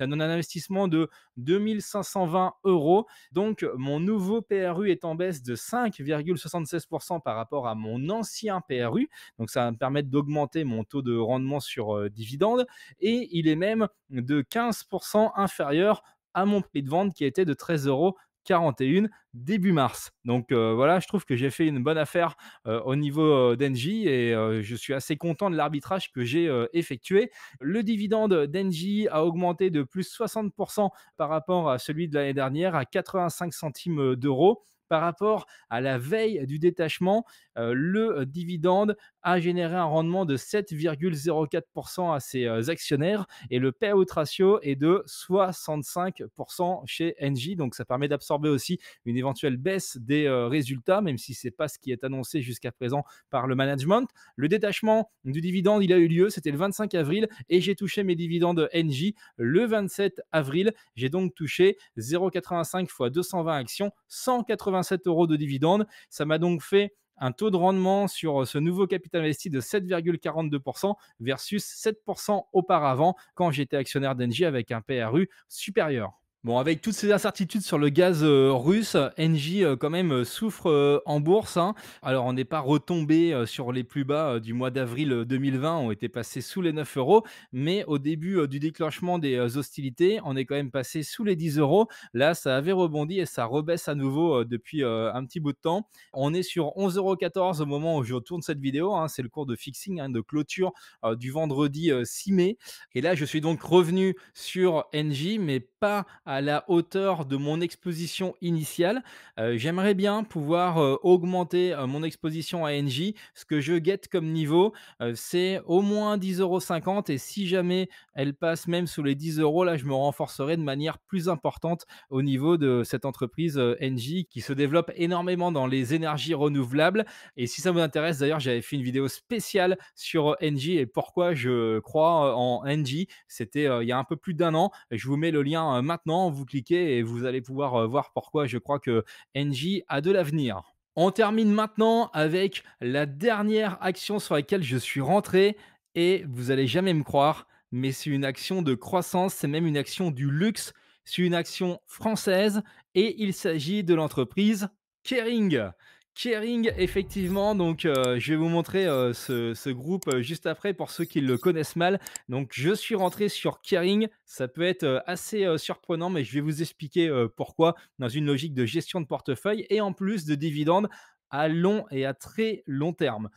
[SPEAKER 1] un investissement de 2520 euros. Donc, mon nouveau PRU est en baisse de 5,76% par rapport à mon ancien PRU. Donc, ça va me permettre d'augmenter mon taux de rendement sur euh, dividende. Et il est même de 15% inférieur à mon prix de vente qui était de 13 euros 41 début mars. Donc euh, voilà, je trouve que j'ai fait une bonne affaire euh, au niveau euh, d'Engie et je suis assez content de l'arbitrage que j'ai effectué. Le dividende d'Engie a augmenté de plus 60% par rapport à celui de l'année dernière à 85 centimes d'euros par rapport à la veille du détachement, euh, le euh, dividende a généré un rendement de 7,04% à ses euh, actionnaires et le payout ratio est de 65% chez Engie. Donc ça permet d'absorber aussi une éventuelle baisse des résultats, même si ce n'est pas ce qui est annoncé jusqu'à présent par le management. Le détachement du dividende, il a eu lieu, c'était le 25 avril et j'ai touché mes dividendes Engie le 27 avril. J'ai donc touché 0,85 x 220 actions, 187 euros de dividendes. Ça m'a donc fait un taux de rendement sur euh, ce nouveau capital investi de 7,42% versus 7% auparavant quand j'étais actionnaire d'Engie avec un PRU supérieur. Bon, avec toutes ces incertitudes sur le gaz euh, russe, Engie euh, quand même euh, souffre en bourse. Hein. Alors, on n'est pas retombé sur les plus bas du mois d'avril 2020. On était passé sous les 9 euros, mais au début du déclenchement des hostilités, on est quand même passé sous les 10 euros. Là, ça avait rebondi et ça rebaisse à nouveau depuis un petit bout de temps. On est sur 11,14 euros au moment où je tourne cette vidéo. Hein. C'est le cours de fixing, hein, de clôture du vendredi 6 mai. Et là, je suis donc revenu sur Engie, mais pas à à la hauteur de mon exposition initiale. Euh, j'aimerais bien pouvoir euh, augmenter euh, mon exposition à NJ. Ce que je guette comme niveau, c'est au moins 10,50€ et si jamais elle passe même sous les 10 euros, là, je me renforcerai de manière plus importante au niveau de cette entreprise NJ qui se développe énormément dans les énergies renouvelables. Et si ça vous intéresse, d'ailleurs, j'avais fait une vidéo spéciale sur NJ et pourquoi je crois en NJ. C'était il y a un peu plus d'un an. Je vous mets le lien maintenant vous cliquez et vous allez pouvoir voir pourquoi je crois que NJ a de l'avenir. On termine maintenant avec la dernière action sur laquelle je suis rentré et vous allez jamais me croire, mais c'est une action de croissance, c'est même une action du luxe, c'est une action française et il s'agit de l'entreprise Kering. Caring, effectivement. Donc, euh, je vais vous montrer euh, ce, groupe euh, juste après pour ceux qui le connaissent mal. Donc, je suis rentré sur Caring, Ça peut être assez surprenant, mais je vais vous expliquer pourquoi dans une logique de gestion de portefeuille et en plus de dividendes à long et à très long terme.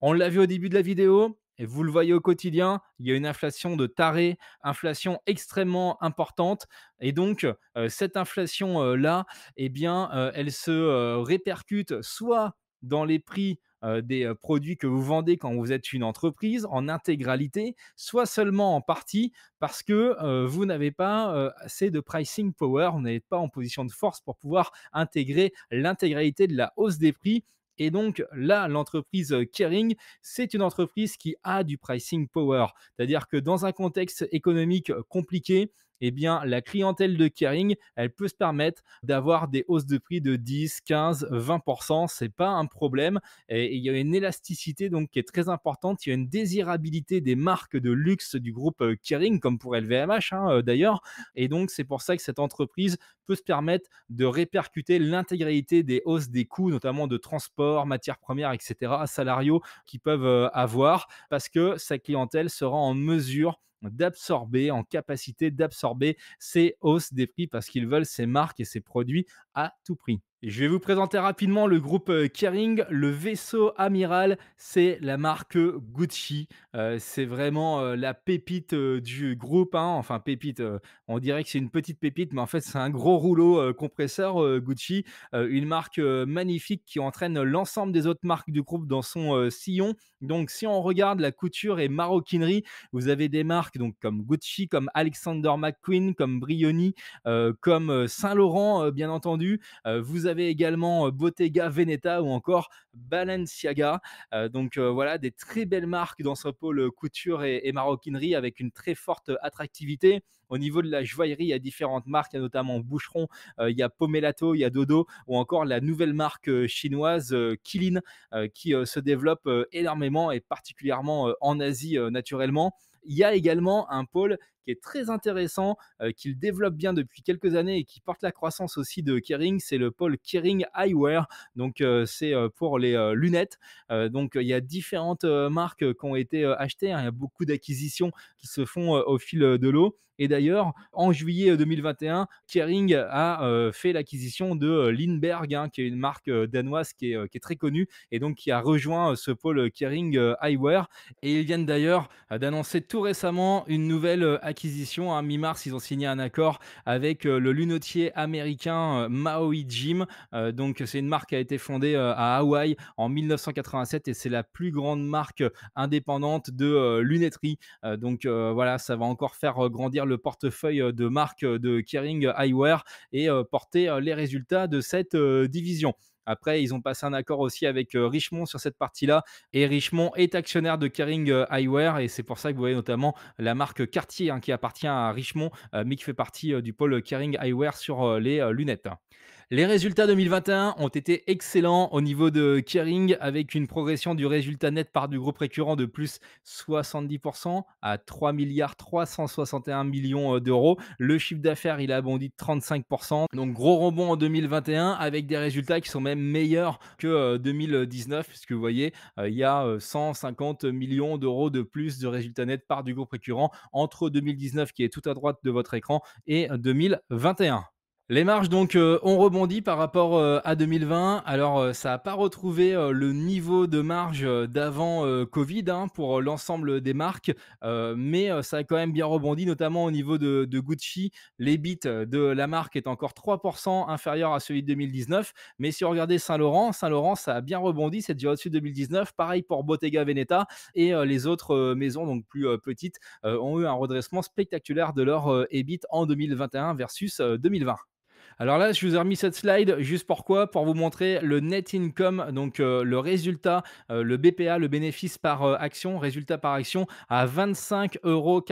[SPEAKER 1] On l'a vu au début de la vidéo, et vous le voyez au quotidien, il y a une inflation de taré, inflation extrêmement importante. Et donc, euh, cette inflation-là, euh, eh bien, euh, elle se répercute soit dans les prix des produits que vous vendez quand vous êtes une entreprise en intégralité, soit seulement en partie parce que vous n'avez pas assez de pricing power, vous n'êtes pas en position de force pour pouvoir intégrer l'intégralité de la hausse des prix et donc là, l'entreprise euh, Kering, c'est une entreprise qui a du pricing power. C'est-à-dire que dans un contexte économique euh, compliqué, eh bien, la clientèle de Kering, elle peut se permettre d'avoir des hausses de prix de 10, 15, 20%. C'est pas un problème. Et il y a une élasticité donc qui est très importante. Il y a une désirabilité des marques de luxe du groupe euh, Kering, comme pour LVMH hein, d'ailleurs. Et donc, c'est pour ça que cette entreprise peut se permettre de répercuter l'intégralité des hausses des coûts, notamment de transport, matières premières, etc., salariaux qu'ils peuvent euh, avoir, parce que sa clientèle sera en mesure d'absorber, en capacité d'absorber ces hausses des prix, parce qu'ils veulent ces marques et ces produits à tout prix. Je vais vous présenter rapidement le groupe euh, Kering. Le vaisseau amiral, c'est la marque Gucci. Euh, c'est vraiment euh, la pépite du groupe. Hein. Enfin, pépite, on dirait que c'est une petite pépite, mais en fait, c'est un gros rouleau compresseur Gucci. une marque magnifique qui entraîne l'ensemble des autres marques du groupe dans son sillon. Donc, si on regarde la couture et maroquinerie, vous avez des marques donc, comme Gucci, comme Alexander McQueen, comme Brioni, comme Saint-Laurent, bien entendu. vous avez avez également Bottega Veneta ou encore Balenciaga. donc voilà, des très belles marques dans ce pôle couture et, maroquinerie avec une très forte attractivité. Au niveau de la joaillerie, il y a différentes marques, il y a notamment Boucheron, il y a Pomelato, il y a Dodo, ou encore la nouvelle marque chinoise Kilin, qui se développe énormément et particulièrement en Asie naturellement. Il y a également un pôle qui est très intéressant, euh, qu'il développe bien depuis quelques années et qui porte la croissance aussi de Kering. C'est le pôle Kering Eyewear. Donc, euh, c'est euh, pour les lunettes. donc, il y a différentes marques qui ont été achetées. Hein. Il y a beaucoup d'acquisitions qui se font au fil de l'eau. Et d'ailleurs, en juillet 2021, Kering a fait l'acquisition de Lindbergh, hein, qui est une marque danoise qui est, qui est, très connue et donc qui a rejoint ce pôle Kering Eyewear. Et ils viennent d'ailleurs d'annoncer tout récemment une nouvelle acquisition. Hein. Mi-mars, ils ont signé un accord avec euh, le lunetier américain euh, Maui Jim. Euh, donc, c'est une marque qui a été fondée à Hawaï en 1987 et c'est la plus grande marque indépendante de lunetterie. donc, voilà, ça va encore faire grandir le portefeuille de marques de Kering Eyewear et porter les résultats de cette division. Après, ils ont passé un accord aussi avec euh, Richmond sur cette partie-là. Et Richmond est actionnaire de Kering euh, Eyewear. Et c'est pour ça que vous voyez notamment la marque Cartier hein, qui appartient à Richmond, euh, mais qui fait partie du pôle Kering Eyewear sur les lunettes. Les résultats 2021 ont été excellents au niveau de Kering avec une progression du résultat net par du groupe récurrent de plus 70% à 3 milliards 361 millions euh, d'euros. Le chiffre d'affaires, il a bondi de 35%. Donc gros rebond en 2021 avec des résultats qui sont même meilleurs que 2019 euh, puisque vous voyez, euh, il y a 150 millions d'euros de plus de résultats net par du groupe récurrent entre 2019 qui est tout à droite de votre écran et 2021. Les marges, donc, euh, ont rebondi par rapport euh, à 2020. Alors, euh, ça n'a pas retrouvé le niveau de marge d'avant Covid hein, pour l'ensemble des marques, mais ça a quand même bien rebondi, notamment au niveau de, de Gucci. L'EBIT de la marque est encore 3% inférieur à celui de 2019. Mais si vous regardez Saint-Laurent, Saint-Laurent, ça a bien rebondi, c'est déjà au-dessus de 2019. Pareil pour Bottega Veneta et les autres maisons, donc plus petites, ont eu un redressement spectaculaire de leur EBIT en 2021 versus 2020. Alors là, je vous ai remis cette slide juste pourquoi Pour vous montrer le net income, donc euh, le résultat, euh, le BPA, le bénéfice par euh, action, résultat par action à 25,49 euros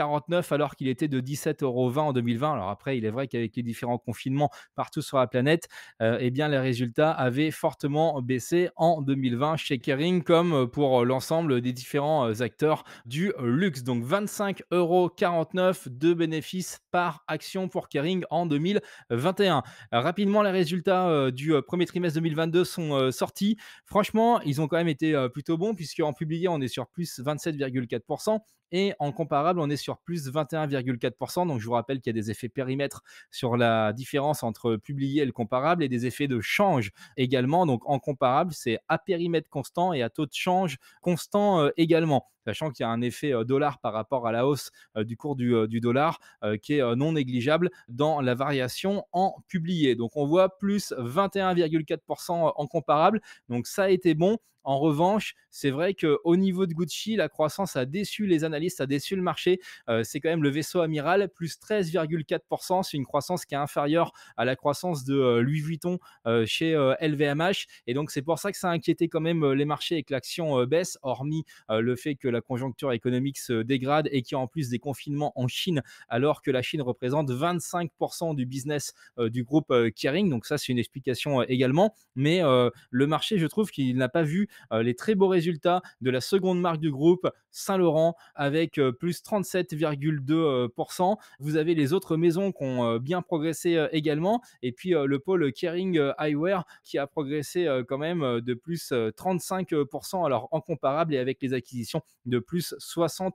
[SPEAKER 1] alors qu'il était de 17,20 euros en 2020. Alors après, il est vrai qu'avec les différents confinements partout sur la planète, eh bien les résultats avaient fortement baissé en 2020 chez Kering comme pour l'ensemble des différents acteurs du luxe. Donc 25,49 euros de bénéfice par action pour Kering en 2021 rapidement, les résultats euh, du euh, premier trimestre 2022 sont euh, sortis. Franchement, ils ont quand même été plutôt bons, en publié, on est sur plus 27,4% et en comparable, on est sur plus 21,4%. Donc, je vous rappelle qu'il y a des effets périmètre sur la différence entre publié et le comparable et des effets de change également. Donc, en comparable, c'est à périmètre constant et à taux de change constant également. Sachant qu'il y a un effet dollar par rapport à la hausse du cours du, dollar qui est non négligeable dans la variation en public. Donc on voit plus 21,4% euh, en comparable. Donc ça a été bon. En revanche, c'est vrai qu'au niveau de Gucci, la croissance a déçu les analystes, a déçu le marché. Euh, c'est quand même le vaisseau amiral, plus 13,4%. C'est une croissance qui est inférieure à la croissance de euh, Louis Vuitton euh, chez LVMH. Et donc, c'est pour ça que ça a inquiété quand même les marchés et que l'action baisse, hormis le fait que la conjoncture économique se dégrade et qu'il y a en plus des confinements en Chine, alors que la Chine représente 25% du business du groupe Kering. Donc, ça, c'est une explication également. Mais le marché, je trouve qu'il n'a pas vu euh, les très beaux résultats de la seconde marque du groupe, Saint-Laurent, avec euh, plus 37,2%. Vous avez les autres maisons qui ont euh, bien progressé également. Et puis le pôle caring Eyewear qui a progressé quand même de plus 35%, alors en comparable et avec les acquisitions de plus 60%.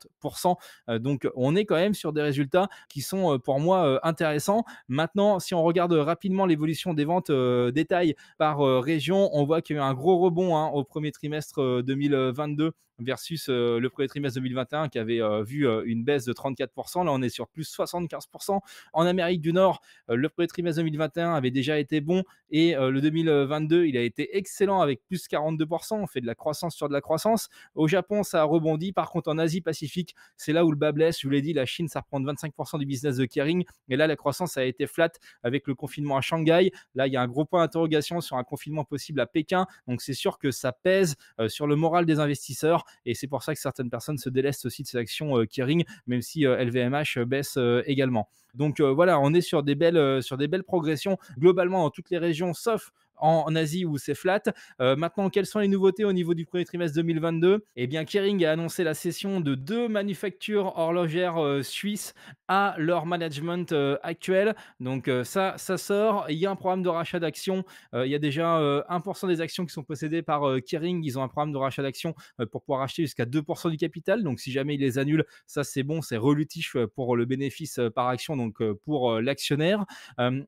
[SPEAKER 1] donc on est quand même sur des résultats qui sont pour moi intéressants. Maintenant, si on regarde rapidement l'évolution des ventes détail par région, on voit qu'il y a eu un gros rebond hein, au premier trimestre 2022 euh, versus euh, le premier trimestre 2021 qui avait euh, vu euh, une baisse de 34%. Là, on est sur plus 75%. En Amérique du Nord, le premier trimestre 2021 avait déjà été bon et le 2022, il a été excellent avec plus 42%. On fait de la croissance sur de la croissance. Au Japon, ça a rebondi. Par contre, en Asie-Pacifique, c'est là où le bas blesse. Je vous l'ai dit, la Chine, ça reprend 25% du business de Kering. Et là, la croissance a été flat avec le confinement à Shanghai. Là, il y a un gros point d'interrogation sur un confinement possible à Pékin. Donc, c'est sûr que ça pèse sur le moral des investisseurs. Et c'est pour ça que certaines personnes se délestent aussi de ces actions Kering, euh, même si LVMH euh, euh, baisse également. Donc voilà, on est sur des belles, sur des belles progressions globalement dans toutes les régions, sauf en, Asie où c'est flat. Euh, maintenant, quelles sont les nouveautés au niveau du premier trimestre 2022 Eh bien, Kering a annoncé la cession de deux manufactures horlogères euh, suisses à leur management euh, actuel. Donc ça, ça sort. Il y a un programme de rachat d'actions. il y a déjà 1% des actions qui sont possédées par Kering. Ils ont un programme de rachat d'actions pour pouvoir racheter jusqu'à 2% du capital. Donc si jamais ils les annulent, ça c'est bon, c'est relutif pour le bénéfice par action, donc pour l'actionnaire.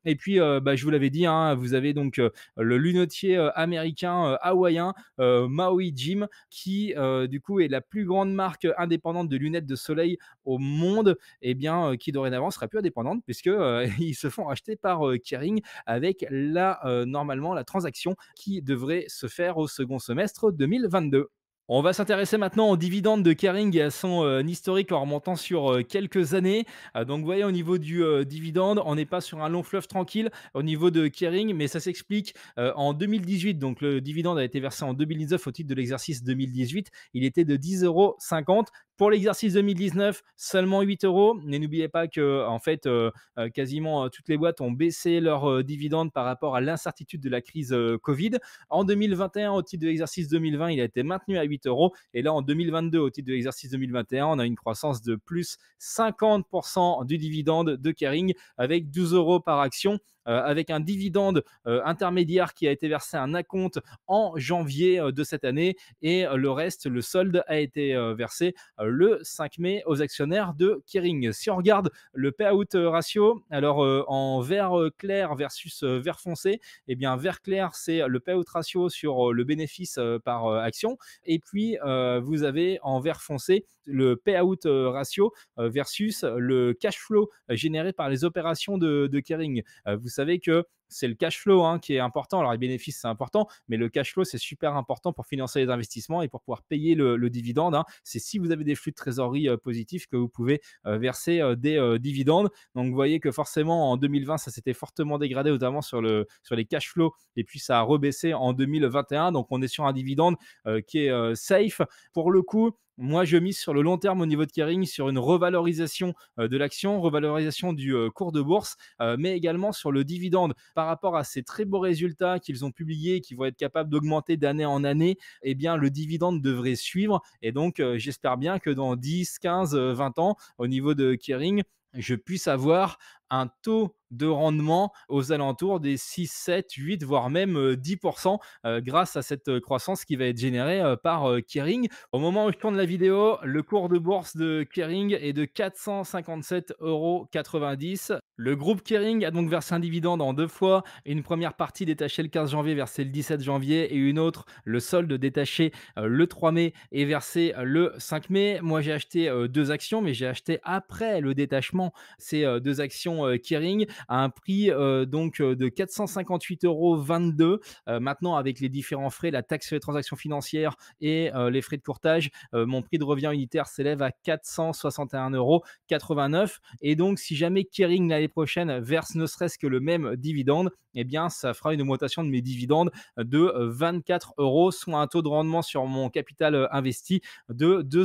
[SPEAKER 1] et puis, bah, je vous l'avais dit, hein, vous avez donc le lunetier euh, américain euh, hawaïen euh, Maui Jim, qui du coup est la plus grande marque indépendante de lunettes de soleil au monde, et eh bien qui dorénavant sera plus indépendante puisque ils se font acheter par Kering avec là normalement la transaction qui devrait se faire au second semestre 2022. On va s'intéresser maintenant aux dividendes de Kering et à son euh, historique en remontant sur euh, quelques années. Euh, donc, vous voyez, au niveau du dividende, on n'est pas sur un long fleuve tranquille au niveau de Kering, mais ça s'explique en 2018. Donc, le dividende a été versé en 2019 au titre de l'exercice 2018. Il était de 10,50 euros. Pour l'exercice 2019, seulement 8 euros. Mais n'oubliez pas que, en fait, quasiment toutes les boîtes ont baissé leur dividendes par rapport à l'incertitude de la crise Covid. En 2021, au titre de l'exercice 2020, il a été maintenu à 8 et là, en 2022, au titre de l'exercice 2021, on a une croissance de plus 50% du dividende de caring avec 12 euros par action euh, avec un dividende euh, intermédiaire qui a été versé à un acompte en janvier euh, de cette année et le reste, le solde a été versé le 5 mai aux actionnaires de Kering. Si on regarde le payout ratio, alors en vert clair versus vert foncé, et eh bien vert clair c'est le payout ratio sur le bénéfice par action et puis vous avez en vert foncé le payout ratio versus le cash flow généré par les opérations de, Kering. Vous savez que c'est le cash flow hein, qui est important. Alors les bénéfices, c'est important, mais le cash flow, c'est super important pour financer les investissements et pour pouvoir payer le, dividende. Hein. C'est si vous avez des flux de trésorerie euh, positifs que vous pouvez euh, verser euh, des dividendes. Donc vous voyez que forcément en 2020, ça s'était fortement dégradé, notamment sur, le, sur les cash flows, et puis ça a rebaissé en 2021. Donc on est sur un dividende qui est safe. Pour le coup, moi, je mise sur le long terme au niveau de Kering sur une revalorisation de l'action, revalorisation du cours de bourse, mais également sur le dividende par rapport à ces très beaux résultats qu'ils ont publiés, qui vont être capables d'augmenter d'année en année, eh bien, le dividende devrait suivre. Et donc, euh, j'espère bien que dans 10, 15, 20 ans, au niveau de Kering, je puisse avoir un taux de rendement aux alentours des 6, 7, 8, voire même 10% euh, euh, grâce à cette euh, croissance qui va être générée par Kering. Au moment où je tourne la vidéo, le cours de bourse de Kering est de 457,90 euros. Le groupe Kering a donc versé un dividende en deux fois, une première partie détachée le 15 janvier versée le 17 janvier et une autre, le solde détaché le 3 mai et versé le 5 mai. Moi j'ai acheté deux actions, mais j'ai acheté après le détachement ces deux actions euh, Kering à un prix euh, donc euh, de 458,22 euros maintenant avec les différents frais la taxe sur les transactions financières et les frais de courtage mon prix de revient unitaire s'élève à 461,89 euros et donc si jamais Kering l'année prochaine verse ne serait-ce que le même dividende eh bien ça fera une augmentation de mes dividendes de 24 euros soit un taux de rendement sur mon capital investi de 2,60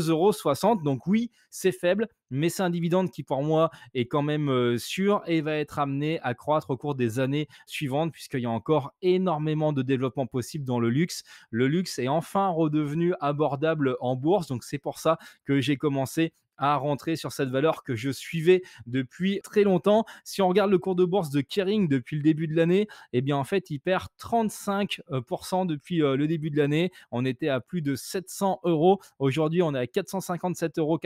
[SPEAKER 1] euros donc oui c'est faible mais c'est un dividende qui pour moi est quand même sûr et va être amené à croître au cours des années suivantes puisqu'il y a encore énormément de développement possible dans le luxe. Le luxe est enfin redevenu abordable en bourse, donc c'est pour ça que j'ai commencé à rentrer sur cette valeur que je suivais depuis très longtemps. Si on regarde le cours de bourse de Kering depuis le début de l'année, eh bien en fait, il perd 35% euh, depuis euh, le début de l'année. On était à plus de 700 euros. Aujourd'hui, on est à 457,90 euros.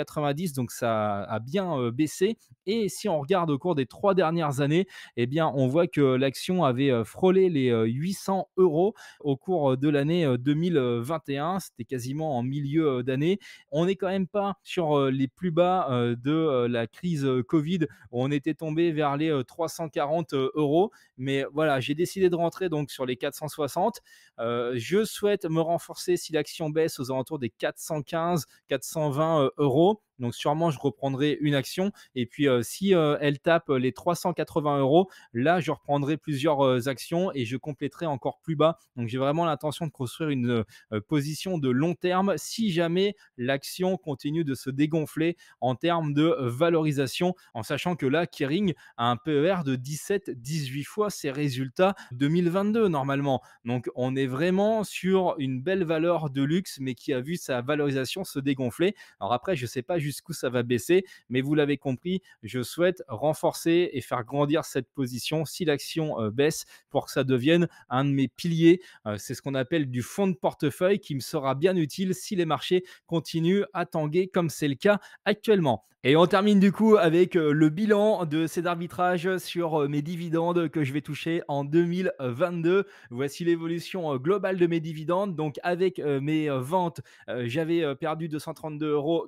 [SPEAKER 1] Donc ça a bien euh, baissé. Et si on regarde au cours des trois dernières années, eh bien on voit que l'action avait frôlé les 800 euros au cours de l'année 2021. C'était quasiment en milieu d'année. On n'est quand même pas sur les plus bas euh, de euh, la crise euh, Covid on était tombé vers les 340 euros. Mais voilà, j'ai décidé de rentrer donc sur les 460. je souhaite me renforcer si l'action baisse aux alentours des 415, 420 euros. Donc sûrement, je reprendrai une action. Et puis, euh, si euh, elle tape euh, les 380 euros, là, je reprendrai plusieurs actions et je compléterai encore plus bas. Donc j'ai vraiment l'intention de construire une position de long terme si jamais l'action continue de se dégonfler en termes de valorisation, en sachant que là, Kering a un PER de 17-18 fois ses résultats 2022 normalement. Donc on est vraiment sur une belle valeur de luxe, mais qui a vu sa valorisation se dégonfler. Alors après, je ne sais pas jusqu'où ça va baisser. Mais vous l'avez compris, je souhaite renforcer et faire grandir cette position si l'action euh, baisse pour que ça devienne un de mes piliers. Euh, c'est ce qu'on appelle du fonds de portefeuille qui me sera bien utile si les marchés continuent à tanguer comme c'est le cas actuellement. Et on termine du coup avec euh, le bilan de ces arbitrages sur mes dividendes que je vais toucher en 2022. Voici l'évolution globale de mes dividendes. Donc avec mes ventes, j'avais perdu 232,48 euros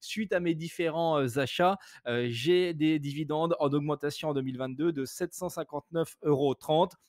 [SPEAKER 1] suite à mes différents euh, achats, euh, j'ai des dividendes en augmentation en 2022 de 759,30 euros.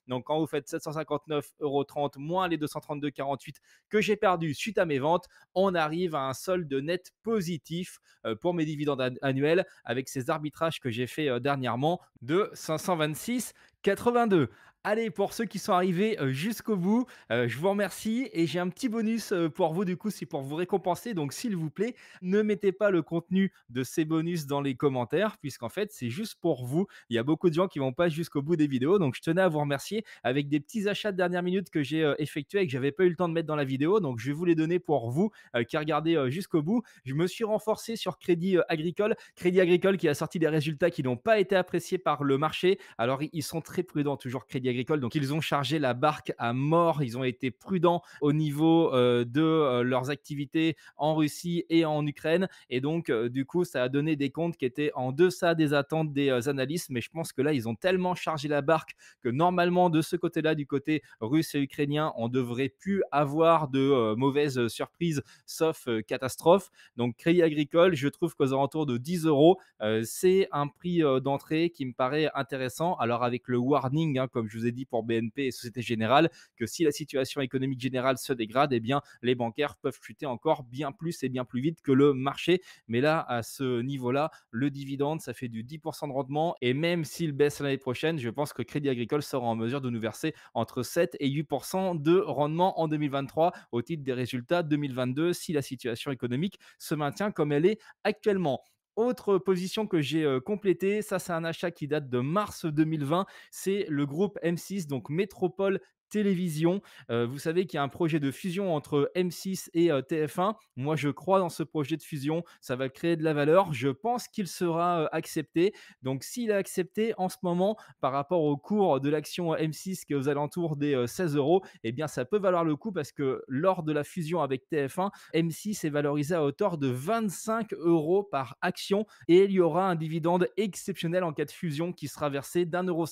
[SPEAKER 1] Donc quand vous faites 759,30 euros moins les 232,48 que j'ai perdu suite à mes ventes, on arrive à un solde net positif euh, pour mes dividendes annuels avec ces arbitrages que j'ai fait dernièrement de 526,82. Allez, pour ceux qui sont arrivés euh, jusqu'au bout, euh, je vous remercie et j'ai un petit bonus euh, pour vous du coup, c'est pour vous récompenser. Donc s'il vous plaît, ne mettez pas le contenu de ces bonus dans les commentaires puisqu'en fait, c'est juste pour vous. Il y a beaucoup de gens qui vont pas jusqu'au bout des vidéos, donc je tenais à vous remercier avec des petits achats de dernière minute que j'ai effectués et que j'avais pas eu le temps de mettre dans la vidéo. Donc je vais vous les donner pour vous qui regardez jusqu'au bout. Je me suis renforcé sur Crédit Agricole, Crédit Agricole qui a sorti des résultats qui n'ont pas été appréciés par le marché. Alors ils sont très prudents toujours Crédit Agricole. Donc, ils ont chargé la barque à mort. Ils ont été prudents au niveau euh, de euh, leurs activités en Russie et en Ukraine. Et donc, euh, du coup, ça a donné des comptes qui étaient en deçà des attentes des analystes. Mais je pense que là, ils ont tellement chargé la barque que normalement, de ce côté-là, du côté russe et ukrainien, on devrait plus avoir de mauvaises surprises, sauf catastrophe. Donc, Crédit Agricole, je trouve qu'aux alentours de 10 euros, c'est un prix d'entrée qui me paraît intéressant. Alors, avec le warning, hein, comme je vous ai dit pour BNP et Société Générale que si la situation économique générale se dégrade, eh bien, les bancaires peuvent chuter encore bien plus et bien plus vite que le marché. Mais là, à ce niveau-là, le dividende, ça fait du 10% de rendement. Et même s'il baisse l'année prochaine, je pense que Crédit Agricole sera en mesure de nous verser entre 7 et 8% de rendement en 2023 au titre des résultats 2022 si la situation économique se maintient comme elle est actuellement. Autre position que j'ai euh, complétée, ça c'est un achat qui date de mars 2020, c'est le groupe M6, donc Métropole télévision. Euh, vous savez qu'il y a un projet de fusion entre M6 et euh, TF1. Moi, je crois dans ce projet de fusion. Ça va créer de la valeur. Je pense qu'il sera euh, accepté. Donc, s'il est accepté en ce moment par rapport au cours de l'action M6 qui est aux alentours des 16 euros, eh bien, ça peut valoir le coup parce que lors de la fusion avec TF1, M6 est valorisé à hauteur de 25 euros par action et il y aura un dividende exceptionnel en cas de fusion qui sera versé d'un euro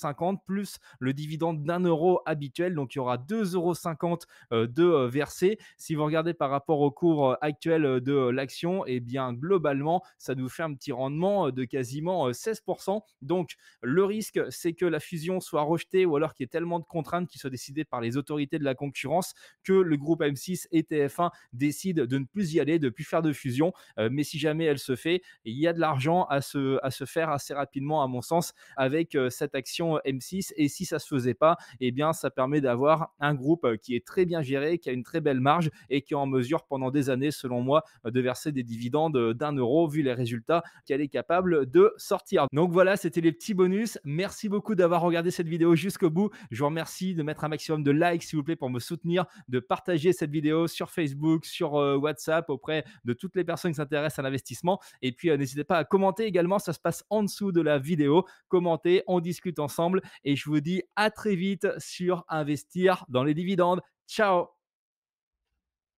[SPEAKER 1] plus le dividende d'un euro habituel. Donc, donc il y aura 2,50 euros euh, de euh, versés. Si vous regardez par rapport au cours euh, actuel de l'action, et eh bien globalement, ça nous fait un petit rendement de quasiment 16%. Donc le risque, c'est que la fusion soit rejetée ou alors qu'il y ait tellement de contraintes qui soient décidées par les autorités de la concurrence que le groupe M6 et TF1 décident de ne plus y aller, de ne plus faire de fusion. mais si jamais elle se fait, il y a de l'argent à se, à se faire assez rapidement, à mon sens, avec cette action M6. Et si ça se faisait pas, eh bien, ça permet d'avoir un groupe euh, qui est très bien géré, qui a une très belle marge et qui est en mesure pendant des années, selon moi, euh, de verser des dividendes euh, d'un euro vu les résultats qu'elle est capable de sortir. Donc voilà, c'était les petits bonus. Merci beaucoup d'avoir regardé cette vidéo jusqu'au bout. Je vous remercie de mettre un maximum de likes, s'il vous plaît, pour me soutenir, de partager cette vidéo sur Facebook, sur WhatsApp, auprès de toutes les personnes qui s'intéressent à l'investissement. Et puis, n'hésitez pas à commenter également. Ça se passe en dessous de la vidéo. Commentez, on discute ensemble. Et je vous dis à très vite sur Investir tire dans les dividendes. Ciao